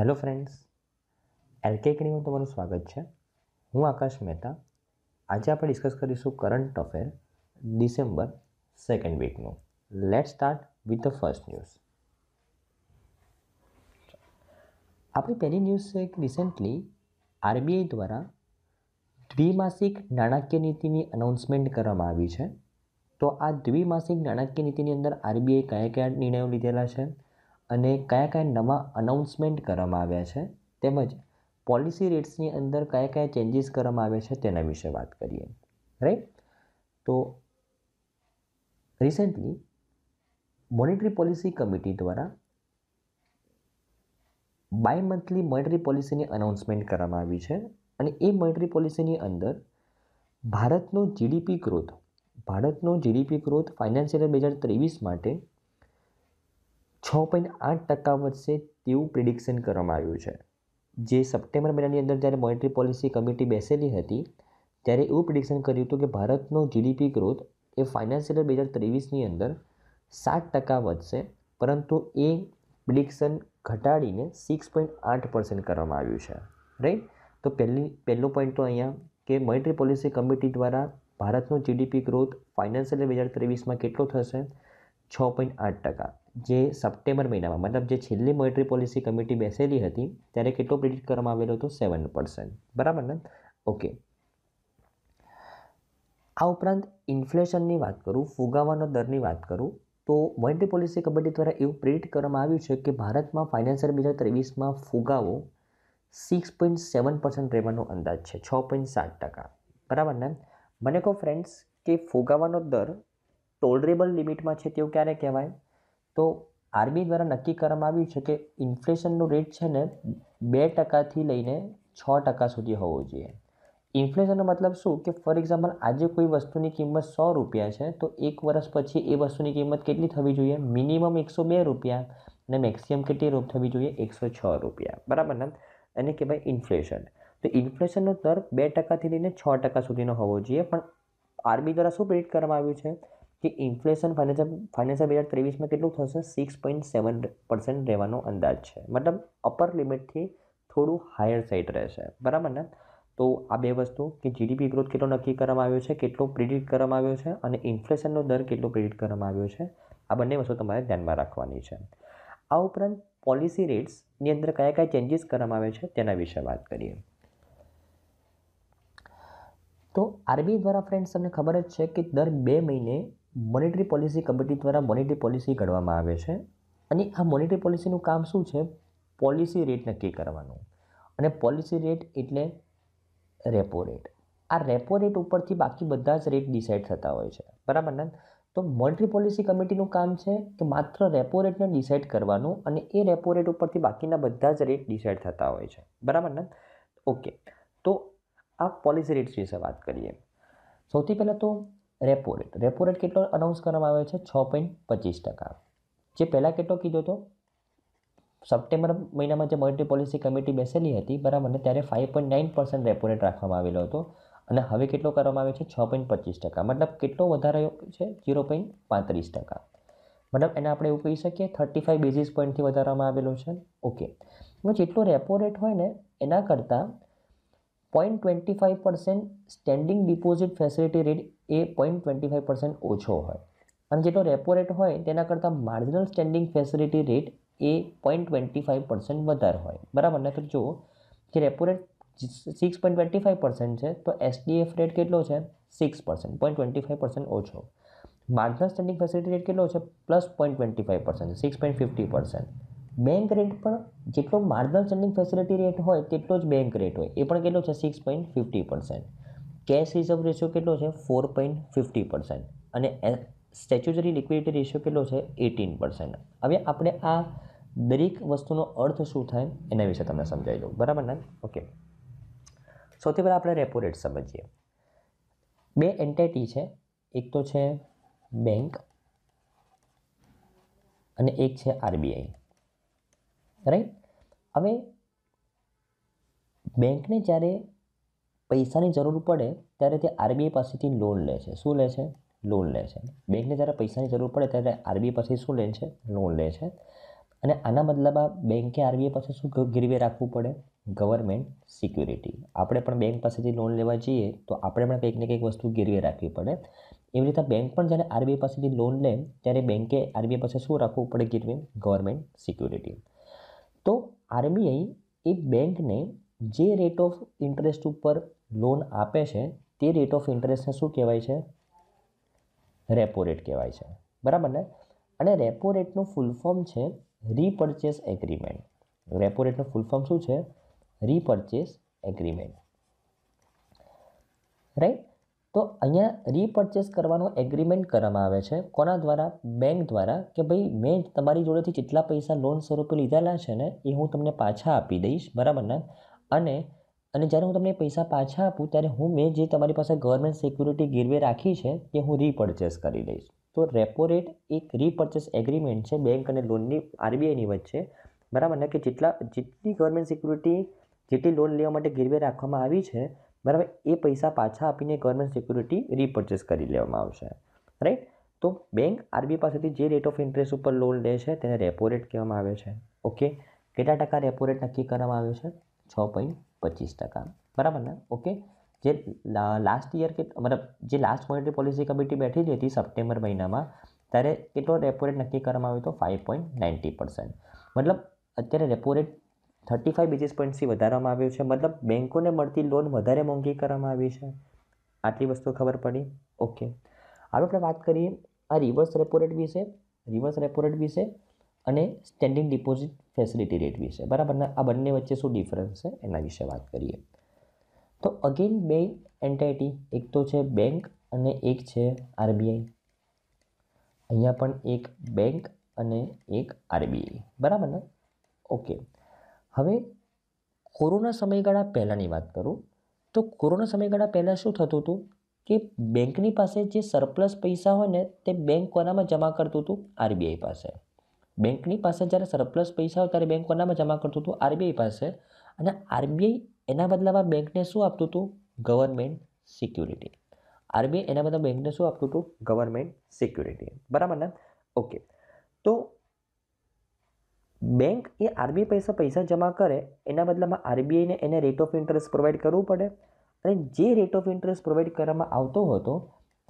hello friends LK એકેડમીમાં તમારું સ્વાગત છે હું આકાશ મહેતા આજે આપણે ડિસ્કસ કરીશું કરંટ અફેર ડિસેમ્બર સેકન્ડ વીકનું let start with the first news આપણી પહેલી ન્યૂઝ છે કે રિસેન્ટલી આરબીઆઈ દ્વારા દ્વિમાસિક નાણાકીય નીતિની અનાઉન્સમેન્ટ કરવામાં આવી છે તો આ દ્વિમાસિક નાણાકીય નીતિની અંદર આરબીઆઈ કયા કયા નિર્ણયો લીધેલા છે અને કયા કયા નવા અનાઉન્સમેન્ટ કરવામાં આવ્યા છે તેમજ પોલિસી રેટ્સની અંદર કયા કયા ચેન્જીસ કરવામાં આવ્યા છે તેના વિશે વાત કરીએ રાઈટ તો રિસેન્ટલી મોનિટરી પોલિસી કમિટી દ્વારા બાય મંથલી મોનિટરી પોલિસીની અનાઉન્સમેન્ટ કરવામાં આવી છે અને એ મોનિટરી પોલિસીની અંદર ભારતનો જીડીપી ગ્રોથ ભારતનો જીડીપી ગ્રોથ ફાઇનાન્શિયલ બે હજાર ત્રેવીસ માટે છ પોઈન્ટ આઠ ટકા વધશે તેવું પ્રિડિક્શન કરવામાં આવ્યું છે જે સપ્ટેમ્બર મહિનાની અંદર જ્યારે મોનેટરી પોલિસી કમિટી બેસેલી હતી ત્યારે એવું પ્રિડિક્શન કર્યું હતું કે ભારતનો જીડીપી ગ્રોથ એ ફાઇનાન્શિયલ બે હજાર ત્રેવીસની અંદર સાત ટકા વધશે પરંતુ એ પ્રિડિક્શન ઘટાડીને સિક્સ પોઈન્ટ આઠ પર્સન્ટ કરવામાં આવ્યું છે રાઈટ તો પહેલી પહેલો પોઈન્ટ તો અહીંયા કે મોનેટરી પોલિસી કમિટી દ્વારા ભારતનો જીડીપી ગ્રોથ ફાઇનાન્શિયલ બે હજાર ત્રેવીસમાં કેટલો થશે છ પોઈન્ટ આઠ ટકા જે સપ્ટેમ્બર મહિનામાં મતલબ જે છેલ્લી મોનેટરી પોલિસી કમિટી બેસેલી હતી ત્યારે કેટલો પ્રિડિક્ટ કરવામાં આવેલો હતો સેવન પર્સન્ટ બરાબર ને ઓકે આ ઉપરાંત ઇન્ફ્લેશનની વાત કરું ફુગાવાનો દરની વાત કરું તો મોનેટરી પોલિસી કમિટી દ્વારા એવું પ્રેડિક્ટ કરવામાં આવ્યું છે કે ભારતમાં ફાઇનાન્સિયલ બે હજાર ત્રેવીસમાં ફુગાવો સિક્સ પોઈન્ટ સેવન પર્સન્ટ રહેવાનો અંદાજ છે છ પોઈન્ટ સાત ટકા બરાબર ને મને કહો ફ્રેન્ડ્સ કે ફુગાવાનો દર ટોલરેબલ લિમિટમાં છે તેવું ક્યારે કહેવાય તો આરબીઆઈ દ્વારા નક્કી કરવામાં આવ્યું છે કે ઇન્ફ્લેશનનો રેટ છે ને બે ટકાથી લઈને છ ટકા સુધી હોવો જોઈએ ઇન્ફ્લેશનનો મતલબ શું કે ફોર એક્ઝામ્પલ આજે કોઈ વસ્તુની કિંમત સો રૂપિયા છે તો એક વર્ષ પછી એ વસ્તુની કિંમત કેટલી થવી જોઈએ મિનિમમ એકસો બે રૂપિયા અને મેક્સિમમ કેટલી રૂપ થવી જોઈએ એકસો છ રૂપિયા બરાબર ને એને કહેવાય ઇન્ફ્લેશન તો ઇન્ફ્લેશનનો દર બે ટકાથી લઈને છ ટકા સુધીનો હોવો જોઈએ પણ આરબી દ્વારા શું પ્રેડિટ કરવામાં આવ્યું છે કે ઇન્ફ્લેશન ફાઇનાન્શિયલ ફાઇનાન્શિયલ બે હજાર ત્રેવીસમાં કેટલું થશે સિક્સ પોઈન્ટ સેવન પર્સન્ટ રહેવાનો અંદાજ છે મતલબ અપર લિમિટથી થોડું હાયર સાઇડ રહેશે બરાબર ને તો આ બે વસ્તુ કે જીડીપી ગ્રોથ કેટલો નક્કી કરવામાં આવ્યો છે કેટલો પ્રિડિક્ટ કરવામાં આવ્યો છે અને ઇન્ફ્લેશનનો દર કેટલો પ્રિડિક્ટ કરવામાં આવ્યો છે આ બંને વસ્તુ તમારે ધ્યાનમાં રાખવાની છે આ ઉપરાંત પોલિસી રેટ્સની અંદર કયા કયા ચેન્જીસ કરવામાં આવે છે તેના વિશે વાત કરીએ તો આરબીઆઈ દ્વારા ફ્રેન્ડ્સ તમને ખબર જ છે કે દર બે મહિને મોનિટરી પોલિસી કમિટી દ્વારા મોનિટરી પોલિસી ઘડવામાં આવે છે અને આ મોનિટરી પોલિસીનું કામ શું છે પોલિસી રેટ નક્કી કરવાનું અને પોલિસી રેટ એટલે રેપો રેટ આ રેપો રેટ ઉપરથી બાકી બધા જ રેટ ડિસાઇડ થતા હોય છે બરાબર ને તો મોનિટરી પોલિસી કમિટીનું કામ છે કે માત્ર રેપો રેટને ડિસાઇડ કરવાનું અને એ રેપો રેટ ઉપરથી બાકીના બધા જ રેટ ડિસાઇડ થતા હોય છે બરાબર ને ઓકે તો આ પોલિસી રેટ્સ વિશે વાત કરીએ સૌથી પહેલાં તો રેપો રેટ રેપો રેટ કેટલો અનાઉન્સ કરવામાં આવ્યો છે છ પોઈન્ટ પચીસ ટકા જે પહેલાં કેટલો કીધો હતો સપ્ટેમ્બર મહિનામાં જે મોનેટરી પોલિસી કમિટી બેસેલી હતી બરાબર ને ત્યારે five point nine percent repo rate રાખવામાં આવેલો હતો અને હવે કેટલો કરવામાં આવ્યો છે છ પોઈન્ટ પચીસ ટકા મતલબ કેટલો વધારાયો છે ઝીરો પોઈન્ટ પાંત્રીસ ટકા મતલબ એને આપણે એવું કહી શકીએ થર્ટી ફાઇવ બેઝિસ પોઈન્ટથી વધારવામાં આવેલો છે ઓકે જેટલો રેપો રેટ હોય ને એના કરતાં point twenty five percent standing deposit facility rate એ પોઈન્ટ ટ્વેન્ટી ફાઇવ પર્સન્ટ ઓછો હોય અને જેટલો રેપો રેટ હોય તેના કરતાં માર્જિનલ સ્ટેન્ડિંગ ફેસિલિટી રેટ એ પોઈન્ટ ટ્વેન્ટી ફાઇવ પર્સન્ટ વધારે હોય બરાબર નકર જો કે repo rate six point twenty five percent છે તો એસડીએફ રેટ કેટલો છે six percent point twenty five percent ઓછો માર્જિનલ સ્ટેન્ડિંગ ફેસિલિટી રેટ કેટલો છે plus point twenty five percent six point fifty percent bank rate પણ જેટલો માર્જિનલ સેન્ડિંગ ફેસિલિટી રેટ હોય તેટલો જ બેંક રેટ હોય એ પણ કેટલો છે six point fifty percent cash reserve ratio કેટલો છે ફોર પોઈન્ટ ફિફ્ટી પર્સન્ટ અને સ્ટેચ્યુટરી લિક્વિડિટી રેશિયો કેટલો છે એટીન પર્સન્ટ હવે આપણે આ દરેક વસ્તુનો અર્થ શું થાય એના વિશે તમને સમજાવી દઉં બરાબર ને ઓકે સૌથી પહેલાં આપણે રેપો રેટ સમજીએ બે એન્ટિટી છે એક તો છે બેંક અને એક છે આરબીઆઈ રાઈટ હવે બેંકને જ્યારે પૈસાની જરૂર પડે ત્યારે તે આરબીઆઈ પાસેથી લોન લે છે શું લે છે લોન લે છે બેંકને જ્યારે પૈસાની જરૂર પડે ત્યારે આરબીઆઈ પાસે શું લે છે લોન લે છે અને આના બદલામાં બેંકે આરબીઆઈ પાસે શું ગીરવે રાખવું પડે ગવર્મેન્ટ સિક્યુરિટી આપણે પણ બેંક પાસેથી લોન લેવા જઈએ તો આપણે પણ કંઈક ને કંઈક વસ્તુ ગીરવે રાખવી પડે એવી રીતે બેંક પણ જ્યારે આરબીઆઈ પાસેથી લોન લે ત્યારે બેંકે આરબીઆઈ પાસે શું રાખવું પડે ગીરવે ગવર્મેન્ટ સિક્યુરિટી તો આરબીઆઈ એ બેંકને જે રેટ ઓફ ઇન્ટરેસ્ટ ઉપર લોન આપે છે તે રેટ ઓફ ઇન્ટરેસ્ટને શું કહેવાય છે રેપો રેટ કહેવાય છે બરાબર ને અને રેપો રેટનું ફૂલ ફોર્મ છે રીપરચેસ એગ્રીમેન્ટ રેપો રેટનું ફૂલ ફોર્મ શું છે રીપરચેસ એગ્રીમેન્ટ રાઈટ તો અહીંયા રીપર્ચેસ કરવાનો એગ્રીમેન્ટ કરવામાં આવે છે કોના દ્વારા બેંક દ્વારા કે ભાઈ મેં તમારી જોડેથી જેટલા પૈસા લોન સ્વરૂપે લીધેલા છે ને એ હું તમને પાછા આપી દઈશ બરાબર ને અને અને જ્યારે હું તમને પૈસા પાછા આપું ત્યારે હું મેં જે તમારી પાસે ગવર્મેન્ટ સિક્યુરિટી ગીરવે રાખી છે તે હું રીપર્ચેસ કરી દઈશ તો રેપો રેટ એક રીપર્ચેસ એગ્રીમેન્ટ છે બેંક અને લોનની આરબીઆઈની વચ્ચે બરાબર ને કે જેટલા જેટલી ગવર્મેન્ટ સિક્યુરિટી જેટલી લોન લેવા માટે ગીરવે રાખવામાં આવી છે બરાબર એ પૈસા પાછા આપીને ગવર્મેન્ટ સિક્યુરિટી રીપર્ચેસ કરી લેવામાં આવશે રાઈટ તો બેંક આરબીઆઈ પાસેથી જે રેટ ઓફ ઇન્ટરેસ્ટ ઉપર લોન લે છે તેને રેપો રેટ કહેવામાં આવે છે ઓકે કેટલા ટકા રેપો રેટ નક્કી કરવામાં આવે છે છ પોઈન્ટ પચીસ ટકા બરાબર ને ઓકે જે લાસ્ટ યર કે મતલબ જે લાસ્ટ મોનિટરી પોલિસી કમિટી બેઠેલી હતી સપ્ટેમ્બર મહિનામાં ત્યારે કેટલો રેપો રેટ નક્કી કરવામાં આવ્યો હતો ફાઇવ પોઈન્ટ નાઇન્ટી પર્સન્ટ મતલબ અત્યારે repo rate thirty five basis પોઈન્ટથી વધારવામાં આવ્યું છે મતલબ બેન્કોને મળતી લોન વધારે મોંઘી કરવામાં આવી છે આટલી વસ્તુ ખબર પડી ઓકે હવે આપણે વાત કરીએ આ રિવર્સ રેપો રેટ વિશે રિવર્સ રેપો રેટ વિશે અને સ્ટેન્ડિંગ ડિપોઝિટ ફેસિલિટી રેટ વિશે બરાબર ને આ બંને વચ્ચે શું ડિફરન્સ છે એના વિશે વાત કરીએ તો અગેન બે એન્ટાઇટી એક તો છે બેંક અને એક છે આરબીઆઈ અહીંયા પણ એક બેંક અને એક આરબીઆઈ બરાબર ને ઓકે હવે કોરોના સમયગાળા પહેલાંની વાત કરું તો કોરોના સમયગાળા પહેલાં શું થતું હતું કે બેંકની પાસે જે સરપ્લસ પૈસા હોય ને તે બેંક કોનામાં જમા કરતું હતું આરબીઆઈ પાસે બેંકની પાસે જ્યારે સરપ્લસ પૈસા હોય ત્યારે બેંક કોનામાં જમા કરતું હતું આરબીઆઈ પાસે અને આરબીઆઈ એના બદલામાં બેંકને શું આપતું હતું ગવર્મેન્ટ સિક્યુરિટી આરબીઆઈ એના બદલા બેંકને શું આપતું હતું ગવર્મેન્ટ સિક્યુરિટી બરાબર ને ઓકે તો બેંક એ આરબીઆઈ પૈસા પૈસા જમા કરે એના બદલામાં આરબીઆઈને એને રેટ ઓફ ઇન્ટરેસ્ટ પ્રોવાઈડ કરવું પડે અને જે રેટ ઓફ ઇન્ટરેસ્ટ પ્રોવાઈડ કરવામાં આવતો હતો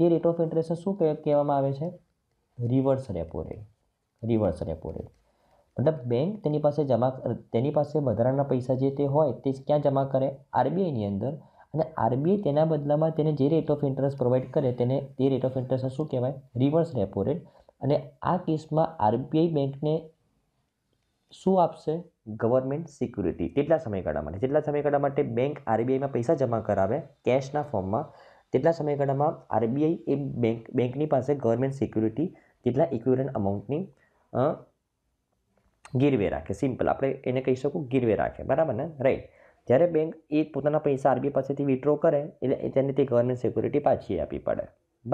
તે રેટ ઓફ ઇન્ટરેસ્ટ શું કહેવામાં આવે છે reverse repo rate reverse repo rate મતલબ બેંક તેની પાસે જમા તેની પાસે વધારાના પૈસા જે તે હોય તે ક્યાં જમા કરે આરબીઆઈની અંદર અને આરબીઆઈ તેના બદલામાં તેને જે રેટ ઓફ ઇન્ટરેસ્ટ પ્રોવાઈડ કરે તેને તે રેટ ઓફ ઇન્ટરેસ્ટ શું કહેવાય રિવર્સ રેપો રેટ અને આ કેસમાં આરબીઆઈ બેંકને શું આપશે ગવર્મેન્ટ સિક્યુરિટી તેટલા સમયગાળા માટે જેટલા સમયગાળા માટે બેંક આરબીઆઈમાં પૈસા જમા કરાવે કેશના ફોર્મમાં તેટલા સમયગાળામાં આરબીઆઈ એ બેંક બેંકની પાસે ગવર્મેન્ટ સિક્યુરિટી તેટલા ઇક્વિરન્ટ અમાઉન્ટની ગીરવે રાખે સિમ્પલ આપણે એને કહી શકું ગીરવે રાખે બરાબર ને રાઈટ જ્યારે બેંક એ પોતાના પૈસા આરબીઆઈ પાસેથી વિડ્રો કરે એટલે તેને તે ગવર્મેન્ટ સિક્યુરિટી પાછી આપવી પડે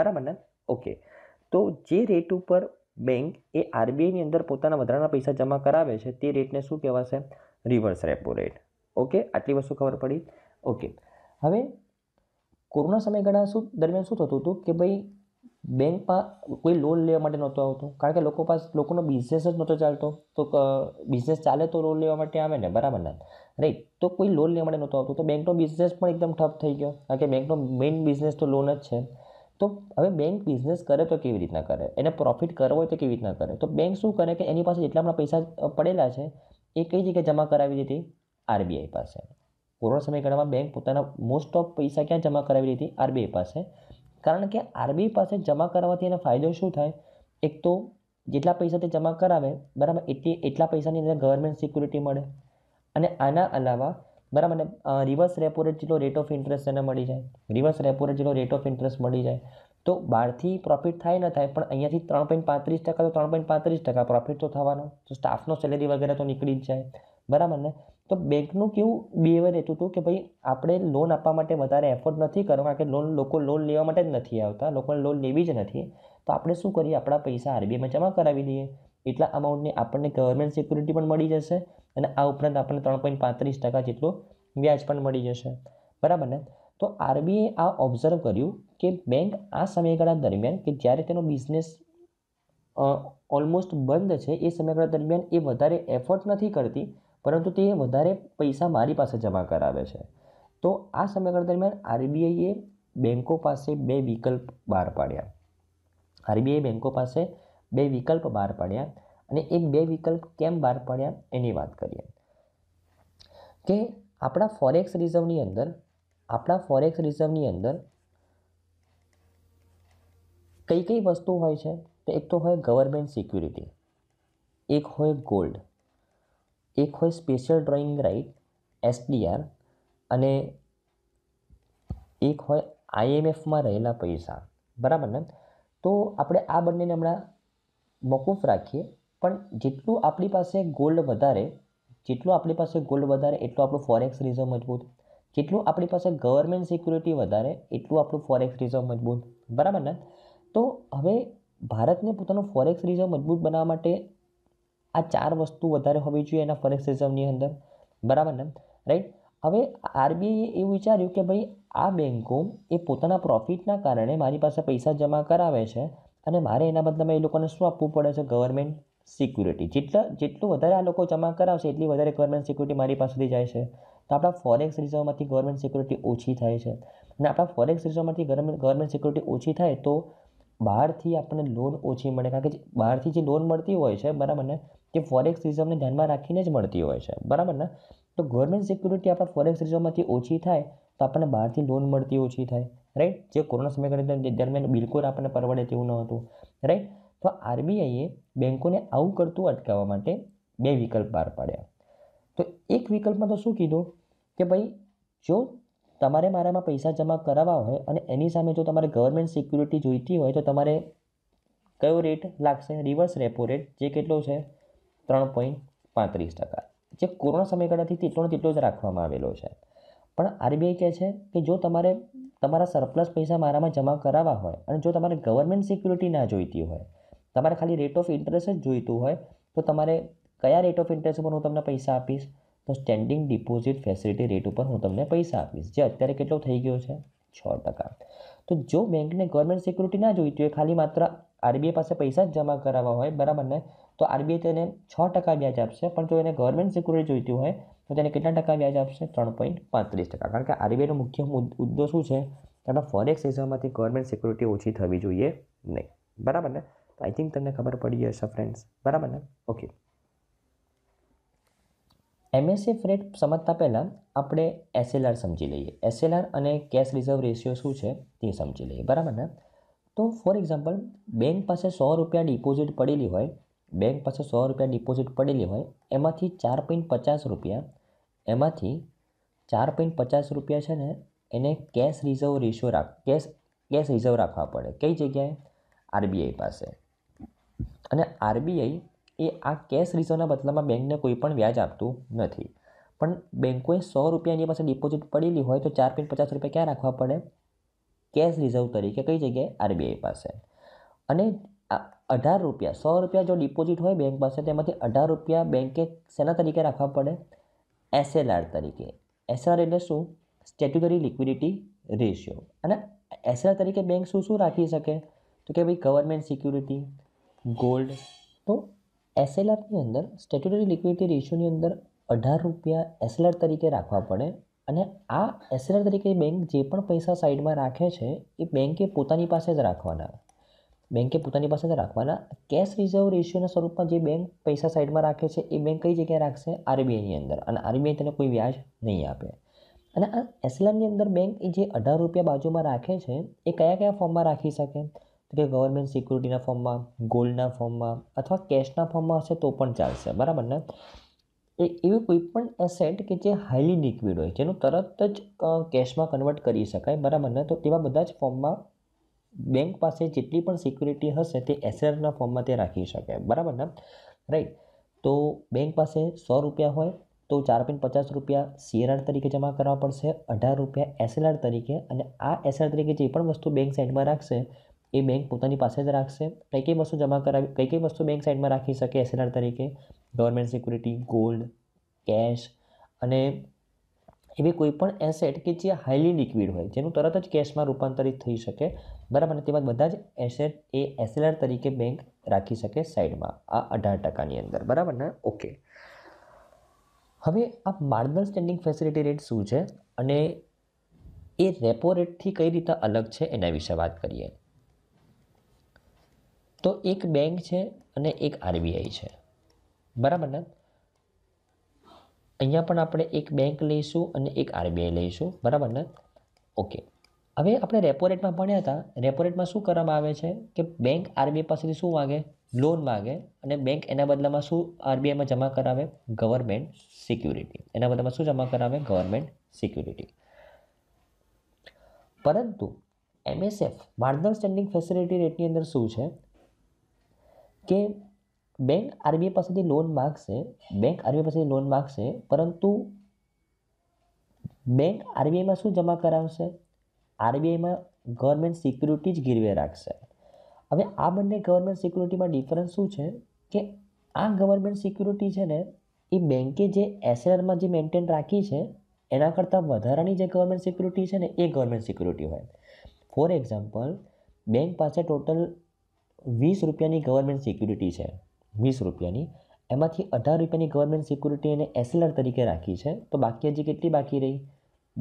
બરાબર ને ઓકે તો જે રેટ ઉપર બેંક એ આરબીઆઈની અંદર પોતાના વધારાના પૈસા જમા કરાવે છે તે રેટને શું કહેવાશે રિવર્સ રેપો રેટ ઓકે આટલી વસ્તુ ખબર પડી ઓકે હવે કોરોના સમયગાળા શું દરમિયાન શું થતું હતું કે ભાઈ બેંકમાં કોઈ લોન લેવા માટે નહોતું આવતું કારણ કે લોકો પાસે લોકોનો બિઝનેસ જ નહોતો ચાલતો તો બિઝનેસ ચાલે તો લોન લેવા માટે આવે ને બરાબર ને રાઈટ તો કોઈ લોન લેવા માટે નહોતું આવતું તો બેંકનો બિઝનેસ પણ એકદમ ઠપ થઈ ગયો કારણ કે બેંકનો મેઇન બિઝનેસ તો લોન જ છે તો હવે બેંક બિઝનેસ કરે તો કેવી રીતના કરે એને પ્રોફિટ કરવો હોય તો કેવી રીતના કરે તો બેંક શું કરે કે એની પાસે જેટલા પણ પૈસા પડેલા છે એ કઈ જગ્યાએ જમા કરાવી દીધી આરબીઆઈ પાસે કોરોના સમયગાળામાં બેંક પોતાના મોસ્ટ ઓફ પૈસા ક્યાં જમા કરાવી દીધી આરબીઆઈ પાસે કારણ કે આરબીઆઈ પાસે જમા કરાવવાથી એનો ફાયદો શું થાય એક તો જેટલા પૈસા તે જમા કરાવે બરાબર એટલી એટલા પૈસાની અંદર ગવર્મેન્ટ સિક્યુરિટી મળે અને આના અલાવા બરાબર ને રિવર્સ રેપો રેટ જેટલો રેટ ઓફ ઇન્ટરેસ્ટ એને મળી જાય રિવર્સ રેપો રેટ જેટલો રેટ ઓફ ઇન્ટરેસ્ટ મળી જાય તો બહારથી પ્રોફિટ થાય ન થાય પણ અહીંયાથી ત્રણ પોઈન્ટ પાંત્રીસ ટકા તો ત્રણ પોઈન્ટ પાંત્રીસ ટકા પ્રોફિટ તો થવાનો તો સ્ટાફનો સેલેરી વગેરે તો નીકળી જ જાય બરાબર ને તો બેંકનું કેવું બિહેવિયર રહેતું હતું કે ભાઈ આપણે લોન આપવા માટે વધારે એફોર્ડ નથી કરવા કારણ કે લોન લોકો લોન લેવા માટે જ નથી આવતા લોકોને લોન લેવી જ નથી તો આપણે શું કરીએ આપણા પૈસા આરબીઆઈમાં જમા કરાવી દઈએ એટલા અમાઉન્ટની આપણને ગવર્મેન્ટ સિક્યુરિટી પણ મળી જશે અને આ ઉપરાંત આપણને ત્રણ પોઈન્ટ પાંત્રીસ ટકા જેટલો વ્યાજ પણ મળી જશે બરાબર ને તો આરબીઆઈ આ ઓબ્ઝર્વ કર્યું કે બેંક આ સમયગાળા દરમિયાન કે જ્યારે તેનો બિઝનેસ ઓલમોસ્ટ બંધ છે એ સમયગાળા દરમિયાન એ વધારે એફર્ટ નથી કરતી પરંતુ તે વધારે પૈસા મારી પાસે જમા કરાવે છે તો આ સમયગાળા દરમિયાન આરબીઆઈએ બેન્કો પાસે બે વિકલ્પ બહાર પાડ્યા આરબીઆઈ બેન્કો પાસે બે વિકલ્પ બહાર પાડ્યા અને એક બે વિકલ્પ કેમ બહાર પડ્યા એની વાત કરીએ કે આપણા ફોરેક્સ રિઝર્વની અંદર આપણા ફોરેક્સ રિઝર્વની અંદર કઈ કઈ વસ્તુ હોય છે તો એક તો હોય ગવર્મેન્ટ સિક્યુરિટી એક હોય ગોલ્ડ એક હોય સ્પેશિયલ ડ્રોઈંગ રાઇટ એસડીઆર અને એક હોય આઈએમએફમાં રહેલા પૈસા બરાબર ને તો આપણે આ બંનેને હમણાં મોકૂફ રાખીએ પણ જેટલું આપણી પાસે ગોલ્ડ વધારે જેટલું આપણી પાસે ગોલ્ડ વધારે એટલું આપણું ફોરેક્સ રિઝર્વ મજબૂત જેટલું આપણી પાસે ગવર્મેન્ટ સિક્યુરિટી વધારે એટલું આપણું ફોરેક્સ રિઝર્વ મજબૂત બરાબર ને તો હવે ભારતને પોતાનું ફોરેક્સ રિઝર્વ મજબૂત બનાવવા માટે આ ચાર વસ્તુ વધારે હોવી જોઈએ એના ફોરેક્સ રિઝર્વની અંદર બરાબર ને રાઈટ હવે આરબીઆઈએ એવું વિચાર્યું કે ભાઈ આ બેન્કો એ પોતાના પ્રોફિટના કારણે મારી પાસે પૈસા જમા કરાવે છે અને મારે એના બદલામાં એ લોકોને શું આપવું પડે છે ગવર્મેન્ટ સિક્યુરિટી જેટલા જેટલું વધારે આ લોકો જમા કરાવશે એટલી વધારે ગવર્મેન્ટ સિક્યુરિટી મારી પાસેથી જાય છે તો આપણા ફોરેક્સ રિઝર્વમાંથી ગવર્મેન્ટ સિક્યુરિટી ઓછી થાય છે અને આપણા ફોરેક્સ રિઝર્વમાંથી ગવર્મેન્ટ સિક્યુરિટી ઓછી થાય તો બહારથી આપણને લોન ઓછી મળે કારણ કે બહારથી જે લોન મળતી હોય છે બરાબર ને તે ફોરેક્સ રિઝર્વને ધ્યાનમાં રાખીને જ મળતી હોય છે બરાબર ને તો ગવર્મેન્ટ સિક્યુરિટી આપણા ફોરેક્સ રિઝર્વમાંથી ઓછી થાય તો આપણને બહારથી લોન મળતી ઓછી થાય રાઈટ જે કોરોના સમયગાળા દરમિયાન બિલકુલ આપણને પરવડે તેવું ન હતું રાઈટ તો આરબીઆઈએ બેન્કોને આવું કરતું અટકાવવા માટે બે વિકલ્પ બહાર પાડ્યા તો એક વિકલ્પમાં તો શું કીધું કે ભાઈ જો તમારે મારામાં પૈસા જમા કરાવવા હોય અને એની સામે જો તમારે ગવર્મેન્ટ સિક્યુરિટી જોઈતી હોય તો તમારે કયો રેટ લાગશે રિવર્સ રેપો રેટ જે કેટલો છે ત્રણ પોઈન્ટ પાંત્રીસ ટકા જે કોરોના સમયગાળાથી તેટલો તેટલો જ રાખવામાં આવેલો છે પણ આરબીઆઈ કહે છે કે જો તમારે તમારા સરપ્લસ પૈસા મારામાં જમા કરાવવા હોય અને જો તમારે ગવર્મેન્ટ સિક્યુરિટી ના જોઈતી હોય તમારે ખાલી રેટ ઓફ ઇન્ટરેસ્ટ જ જોઈતું હોય તો તમારે કયા રેટ ઓફ ઇન્ટરેસ્ટ પર હું તમને પૈસા આપીશ તો સ્ટેન્ડિંગ ડિપોઝિટ ફેસિલિટી રેટ ઉપર હું તમને પૈસા આપીશ જે અત્યારે કેટલો થઈ ગયો છે છ ટકા તો જો બેંકને ગવર્મેન્ટ સિક્યુરિટી ના જોઈતી હોય ખાલી માત્ર આરબીઆઈ પાસે પૈસા જ જમા કરાવવા હોય બરાબર ને તો આરબીઆઈ તેને છ ટકા વ્યાજ આપશે પણ જો એને ગવર્મેન્ટ સિક્યુરિટી જોઈતી હોય તો તેને કેટલા ટકા વ્યાજ આપશે ત્રણ પોઈન્ટ પાંત્રીસ ટકા કારણ કે આરબીઆઈનો મુખ્ય મુદ્દો શું છે એમાં ફોરેક્સ હિસાબમાંથી ગવર્મેન્ટ સિક્યુરિટી ઓછી થવી જોઈએ નહીં બરાબર ને તો આઈ થિંક તમને ખબર પડી હશે ફ્રેન્ડ્સ બરાબર ને ઓકે એમએસએફ રેટ સમજતા પહેલાં આપણે એસએલઆર સમજી લઈએ એસએલઆર અને કેશ રિઝર્વ રેશિયો શું છે તે સમજી લઈએ બરાબર ને તો ફોર એક્ઝામ્પલ બેંક પાસે સો રૂપિયા ડિપોઝિટ પડેલી હોય બેંક પાસે સો રૂપિયા ડિપોઝિટ પડેલી હોય એમાંથી ચાર પોઈન્ટ પચાસ રૂપિયા એમાંથી ચાર પોઈન્ટ પચાસ રૂપિયા છે ને એને કેશ રિઝર્વ રેશિયો રાખ કેશ કેશ રિઝર્વ રાખવા પડે કઈ જગ્યાએ આરબીઆઈ પાસે અને આરબીઆઈ એ આ કેશ રિઝર્વના બદલામાં બેંકને કોઈ પણ વ્યાજ આપતું નથી પણ બેંકોએ સો રૂપિયાની પાસે ડિપોઝિટ પડેલી હોય તો ચાર પોઈન્ટ પચાસ રૂપિયા ક્યાં રાખવા પડે કેશ રિઝર્વ તરીકે કઈ જગ્યાએ આરબીઆઈ પાસે અને અઢાર રૂપિયા સો રૂપિયા જો ડિપોઝિટ હોય બેંક પાસે તેમાંથી અઢાર રૂપિયા બેંકે શેના તરીકે રાખવા પડે એસએલઆર તરીકે એસએલઆર એટલે શું સ્ટેચ્યુટરી લિક્વિડિટી રેશિયો અને એસએલઆર તરીકે બેંક શું શું રાખી શકે તો કે ભાઈ ગવર્મેન્ટ સિક્યુરિટી ગોલ્ડ તો એસએલઆરની અંદર સ્ટેટ્યુટરી લિક્વિડિટી રેશિયોની અંદર અઢાર રૂપિયા એસએલઆર તરીકે રાખવા પડે અને આ એસએલઆર તરીકે બેંક જે પણ પૈસા સાઈડમાં રાખે છે એ બેંકે પોતાની પાસે જ રાખવાના બેંકે પોતાની પાસે જ રાખવાના કેશ રિઝર્વ રેશિયોના સ્વરૂપમાં જે બેંક પૈસા સાઈડમાં રાખે છે એ બેંક કઈ જગ્યાએ રાખશે આરબીઆઈની અંદર અને આરબીઆઈ તેને કોઈ વ્યાજ નહીં આપે અને આ એસએલઆરની અંદર બેંક એ જે અઢાર રૂપિયા બાજુમાં રાખે છે એ કયા કયા ફોર્મમાં રાખી શકે કે ગવર્મેન્ટ સિક્યુરિટીના ફોર્મમાં ગોલ્ડના ફોર્મમાં અથવા કેશના ફોર્મમાં હશે તો પણ ચાલશે બરાબર ને એ એવી કોઈ પણ એસેટ કે જે હાઈલી લિક્વિડ હોય જેનું તરત જ કેશમાં કન્વર્ટ કરી શકાય બરાબર ને તો તેવા બધા જ ફોર્મમાં બેંક પાસે જેટલી પણ સિક્યુરિટી હશે તે એસેટના ફોર્મમાં તે રાખી શકાય બરાબર ને રાઈટ તો બેંક પાસે સો રૂપિયા હોય તો ચાર પોઈન્ટ પચાસ રૂપિયા સીએલઆર તરીકે જમા કરવા પડશે અઢાર રૂપિયા એસએલઆર તરીકે અને આ એસએલઆર તરીકે જે પણ વસ્તુ બેંક સાઇડમાં રાખશે એ બેંક પોતાની પાસે જ રાખશે કઈ કઈ વસ્તુ જમા કરાવી કઈ કઈ વસ્તુ બેંક સાઈડમાં રાખી શકે એસએલઆર તરીકે ગવર્મેન્ટ સિક્યુરિટી ગોલ્ડ કેશ અને એવી કોઈ પણ એસેટ કે જે હાઈલી લિક્વિડ હોય જેનું તરત જ કેશમાં રૂપાંતરિત થઈ શકે બરાબર અને તેમાં બધા જ એસેટ એ એસએલઆર તરીકે બેંક રાખી શકે સાઈડમાં આ અઢાર ટકાની અંદર બરાબર ને ઓકે હવે આ માર્જનલ સ્ટેન્ડિંગ ફેસિલિટી રેટ શું છે અને એ રેપો રેટથી કઈ રીતે અલગ છે એના વિશે વાત કરીએ તો એક બેંક છે અને એક આરબીઆઈ છે બરાબર ને અહીંયા પણ આપણે એક બેંક લઈશું અને એક આરબીઆઈ લઈશું બરાબર ને ઓકે હવે આપણે રેપો રેટમાં ભણ્યા હતા રેપો રેટમાં શું કરવામાં આવે છે કે બેંક આરબીઆઈ પાસેથી શું માગે લોન માગે અને બેંક એના બદલામાં શું આરબીઆઈમાં જમા કરાવે ગવર્મેન્ટ સિક્યુરિટી એના બદલામાં શું જમા કરાવે ગવર્મેન્ટ સિક્યુરિટી પરંતુ એમએસએફ માર્જનલ સ્ટેન્ડિંગ ફેસિલિટી રેટની અંદર શું છે કે બેંક આરબીઆઈ પાસેથી લોન માગશે બેંક આરબીઆઈ પાસેથી લોન માગશે પરંતુ બેંક આરબીઆઈમાં શું જમા કરાવશે આરબીઆઈમાં ગવર્મેન્ટ સિક્યુરિટી જ ગીરવે રાખશે હવે આ બંને ગવર્મેન્ટ સિક્યુરિટીમાં ડિફરન્સ શું છે કે આ ગવર્મેન્ટ સિક્યુરિટી છે ને એ બેંકે જે એસએલઆરમાં જે મેન્ટેન રાખી છે એના કરતાં વધારાની જે ગવર્મેન્ટ સિક્યુરિટી છે ને એ ગવર્મેન્ટ સિક્યુરિટી હોય ફોર એક્ઝામ્પલ બેંક પાસે ટોટલ વીસ રૂપિયાની ગવર્મેન્ટ સિક્યુરિટી છે વીસ રૂપિયાની એમાંથી અઢાર રૂપિયાની ગવર્મેન્ટ સિક્યુરિટી એને એસએલઆર તરીકે રાખી છે તો બાકી હજી કેટલી બાકી રહી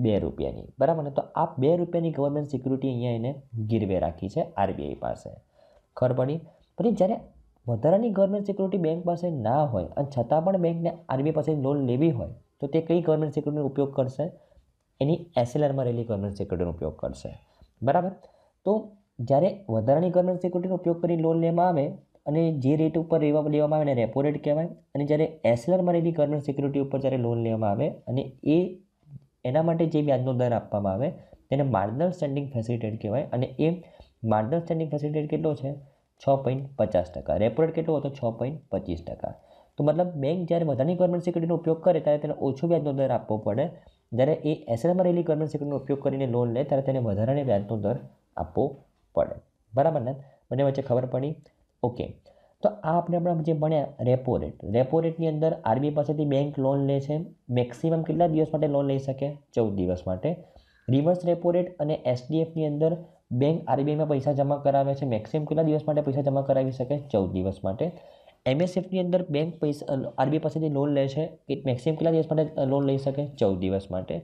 બે રૂપિયાની બરાબર ને તો આ બે રૂપિયાની ગવર્મેન્ટ સિક્યુરિટી અહીંયા એને ગીરવે રાખી છે આરબીઆઈ પાસે ખબર પડી પછી જ્યારે વધારાની ગવર્મેન્ટ સિક્યુરિટી બેંક પાસે ના હોય અને છતાં પણ બેંકને આરબીઆઈ પાસે લોન લેવી હોય તો તે કઈ ગવર્મેન્ટ સિક્યુરિટીનો ઉપયોગ કરશે એની એસએલઆરમાં રહેલી ગવર્મેન્ટ સિક્યુરિટીનો ઉપયોગ કરશે બરાબર તો જ્યારે વધારાની ગવર્નર સિક્યુરિટીનો ઉપયોગ કરી લોન લેવામાં આવે અને જે રેટ ઉપર લેવા લેવામાં આવે એને રેપો રેટ કહેવાય અને જ્યારે એસએલઆરમાં રહેલી ગવર્નર સિક્યુરિટી ઉપર જ્યારે લોન લેવામાં આવે અને એ એના માટે જે વ્યાજનો દર આપવામાં આવે તેને માર્જનલ સ્ટેન્ડિંગ ફેસિલિટેટ કહેવાય અને એ માર્જનલ સ્ટેન્ડિંગ ફેસિલિટેટ કેટલો છે છ પોઈન્ટ પચાસ ટકા રેપો રેટ કેટલો હતો છ પોઈન્ટ પચીસ ટકા તો મતલબ બેંક જ્યારે વધારાની ગવર્મેન્ટ સિક્યુરિટીનો ઉપયોગ કરે ત્યારે તેને ઓછો વ્યાજનો દર આપવો પડે જ્યારે એ એસએલમાં રહેલી ગવર્મેન્ટ સિક્યુરિટીનો ઉપયોગ કરીને લોન લે ત્યારે તેને વધારાની વ્યાજનો દર આપવો પડે બરાબર ને બંને વચ્ચે ખબર પડી ઓકે તો આ આપણે આપણા જે ભણ્યા રેપો રેટ રેપો રેટની અંદર આરબીઆઈ પાસેથી બેંક લોન લે છે મેક્સિમમ કેટલા દિવસ માટે લોન લઈ શકે ચૌદ દિવસ માટે રિવર્સ રેપો રેટ અને એસડીએફની અંદર બેંક આરબીઆઈમાં પૈસા જમા કરાવે છે મેક્સિમમ કેટલા દિવસ માટે પૈસા જમા કરાવી શકે ચૌદ દિવસ માટે એમએસએફની અંદર બેંક પૈસા આરબીઆઈ પાસેથી લોન લે છે કે મેક્સિમમ કેટલા દિવસ માટે લોન લઈ શકે ચૌદ દિવસ માટે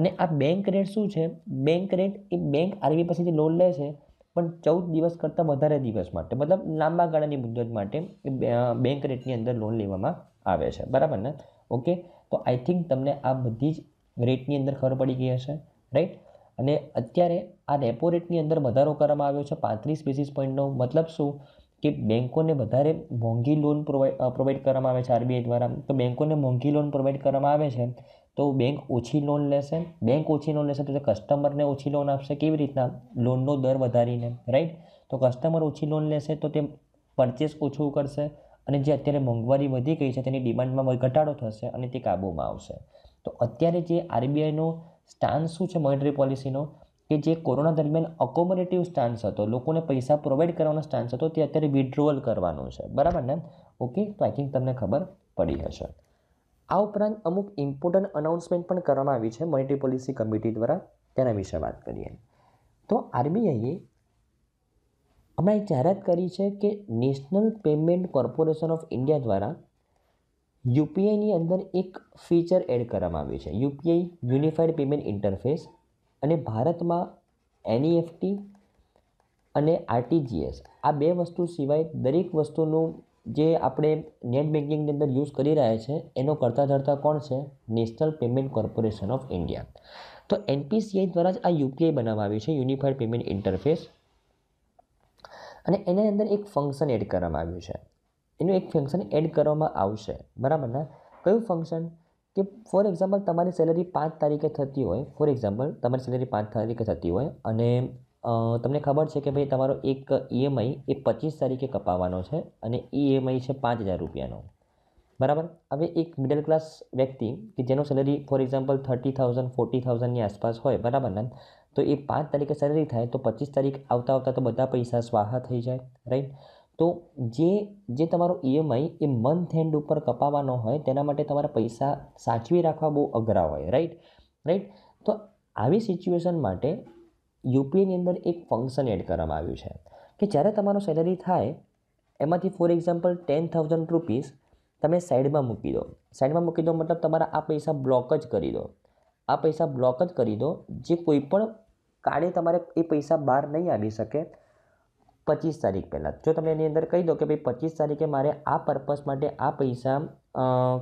અને આ બેંક રેટ શું છે બેંક રેટ એ બેંક આરબીઆઈ પાસેથી લોન લે છે પણ ચૌદ દિવસ કરતાં વધારે દિવસ માટે મતલબ લાંબા ગાળાની મુદત માટે બેંક રેટની અંદર લોન લેવામાં આવે છે બરાબર ને ઓકે તો આઈ થિંક તમને આ બધી જ રેટની અંદર ખબર પડી ગઈ હશે રાઈટ અને અત્યારે આ રેપો રેટની અંદર વધારો કરવામાં આવ્યો છે પાંત્રીસ બેસિસ પોઈન્ટનો મતલબ શું કે બેન્કોને વધારે મોંઘી લોન પ્રોવાઈડ પ્રોવાઈડ કરવામાં આવે છે આરબીઆઈ દ્વારા તો બેન્કોને મોંઘી લોન પ્રોવાઈડ કરવામાં આવે છે તો બેંક ઓછી લોન લેશે બેંક ઓછી લોન લેશે તો તે કસ્ટમરને ઓછી લોન આપશે કેવી રીતના લોનનો દર વધારીને રાઈટ તો કસ્ટમર ઓછી લોન લેશે તો તે પરચેસ ઓછું કરશે અને જે અત્યારે મોંઘવારી વધી ગઈ છે તેની ડિમાન્ડમાં ઘટાડો થશે અને તે કાબૂમાં આવશે તો અત્યારે જે આરબીઆઈનો સ્ટાન્સ શું છે મોનેટરી પોલિસીનો કે જે કોરોના દરમિયાન અકોમોડેટિવ સ્ટાન્સ હતો લોકોને પૈસા પ્રોવાઈડ કરવાનો સ્ટાન્સ હતો તે અત્યારે વિડ્રોઅલ કરવાનું છે બરાબર ને ઓકે તો આઈ થિંક તમને ખબર પડી હશે આ ઉપરાંત અમુક ઇમ્પોર્ટન્ટ અનાઉન્સમેન્ટ પણ કરવામાં આવી છે મોનિટરી પોલિસી કમિટી દ્વારા તેના વિશે વાત કરીએ તો આરબીઆઈએ હમણાં એક જાહેરાત કરી છે કે National Payment Corporation of India દ્વારા યુપીઆઈની અંદર એક ફીચર એડ કરવામાં આવ્યું છે યુપીઆઈ યુનિફાઈડ પેમેન્ટ ઇન્ટરફેસ અને ભારતમાં એનઈએફટી e અને આરટીજીએસ આ બે વસ્તુ સિવાય દરેક વસ્તુનું જે આપણે નેટ બેન્કિંગની અંદર યુઝ કરી રહ્યા છે એનો કરતા ધરતા કોણ છે National Payment Corporation of India તો એનપીસીઆઈ દ્વારા જ આ યુપીઆઈ બનાવવામાં આવ્યું છે યુનિફાઈડ પેમેન્ટ ઇન્ટરફેસ અને એની અંદર એક ફંક્શન એડ કરવામાં આવ્યું છે એનું એક ફંક્શન એડ કરવામાં આવશે બરાબર ને કયું ફંક્શન કે ફોર એક્ઝામ્પલ તમારી સેલરી પાંચ તારીખે થતી હોય ફોર એક્ઝામ્પલ તમારી સેલરી પાંચ તારીખે થતી હોય અને તમને ખબર છે કે ભાઈ તમારો એક ઈએમઆઈ એ પચીસ તારીખે કપાવવાનો છે અને ઈએમઆઈ છે પાંચ હજાર રૂપિયાનો બરાબર હવે એક મિડલ ક્લાસ વ્યક્તિ કે જેનો salary for example thirty thousand forty થાઉઝન્ડની આસપાસ હોય બરાબર ને તો એ પાંચ તારીખે સેલેરી થાય તો પચીસ તારીખ આવતા આવતા તો બધા પૈસા સ્વાહા થઈ જાય રાઈટ તો જે જે તમારો ઈએમઆઈ એ મંથ એન્ડ ઉપર કપાવવાનો હોય તેના માટે તમારા પૈસા સાચવી રાખવા બહુ અઘરા હોય રાઈટ રાઈટ તો આવી સિચ્યુએશન માટે યુપીએની અંદર એક ફંક્શન એડ કરવામાં આવ્યું છે કે જ્યારે તમારો સેલરી થાય એમાંથી for example ten thousand rupees તમે સાઈડમાં મૂકી દો સાઈડમાં મૂકી દો મતલબ તમારા આ પૈસા બ્લોક જ કરી દો આ પૈસા બ્લોક જ કરી દો જે કોઈ પણ કાળે તમારે એ પૈસા બહાર નહીં આવી શકે પચીસ તારીખ પહેલાં જો તમે એની અંદર કહી દો કે ભાઈ પચીસ તારીખે મારે આ પર્પસ માટે આ પૈસા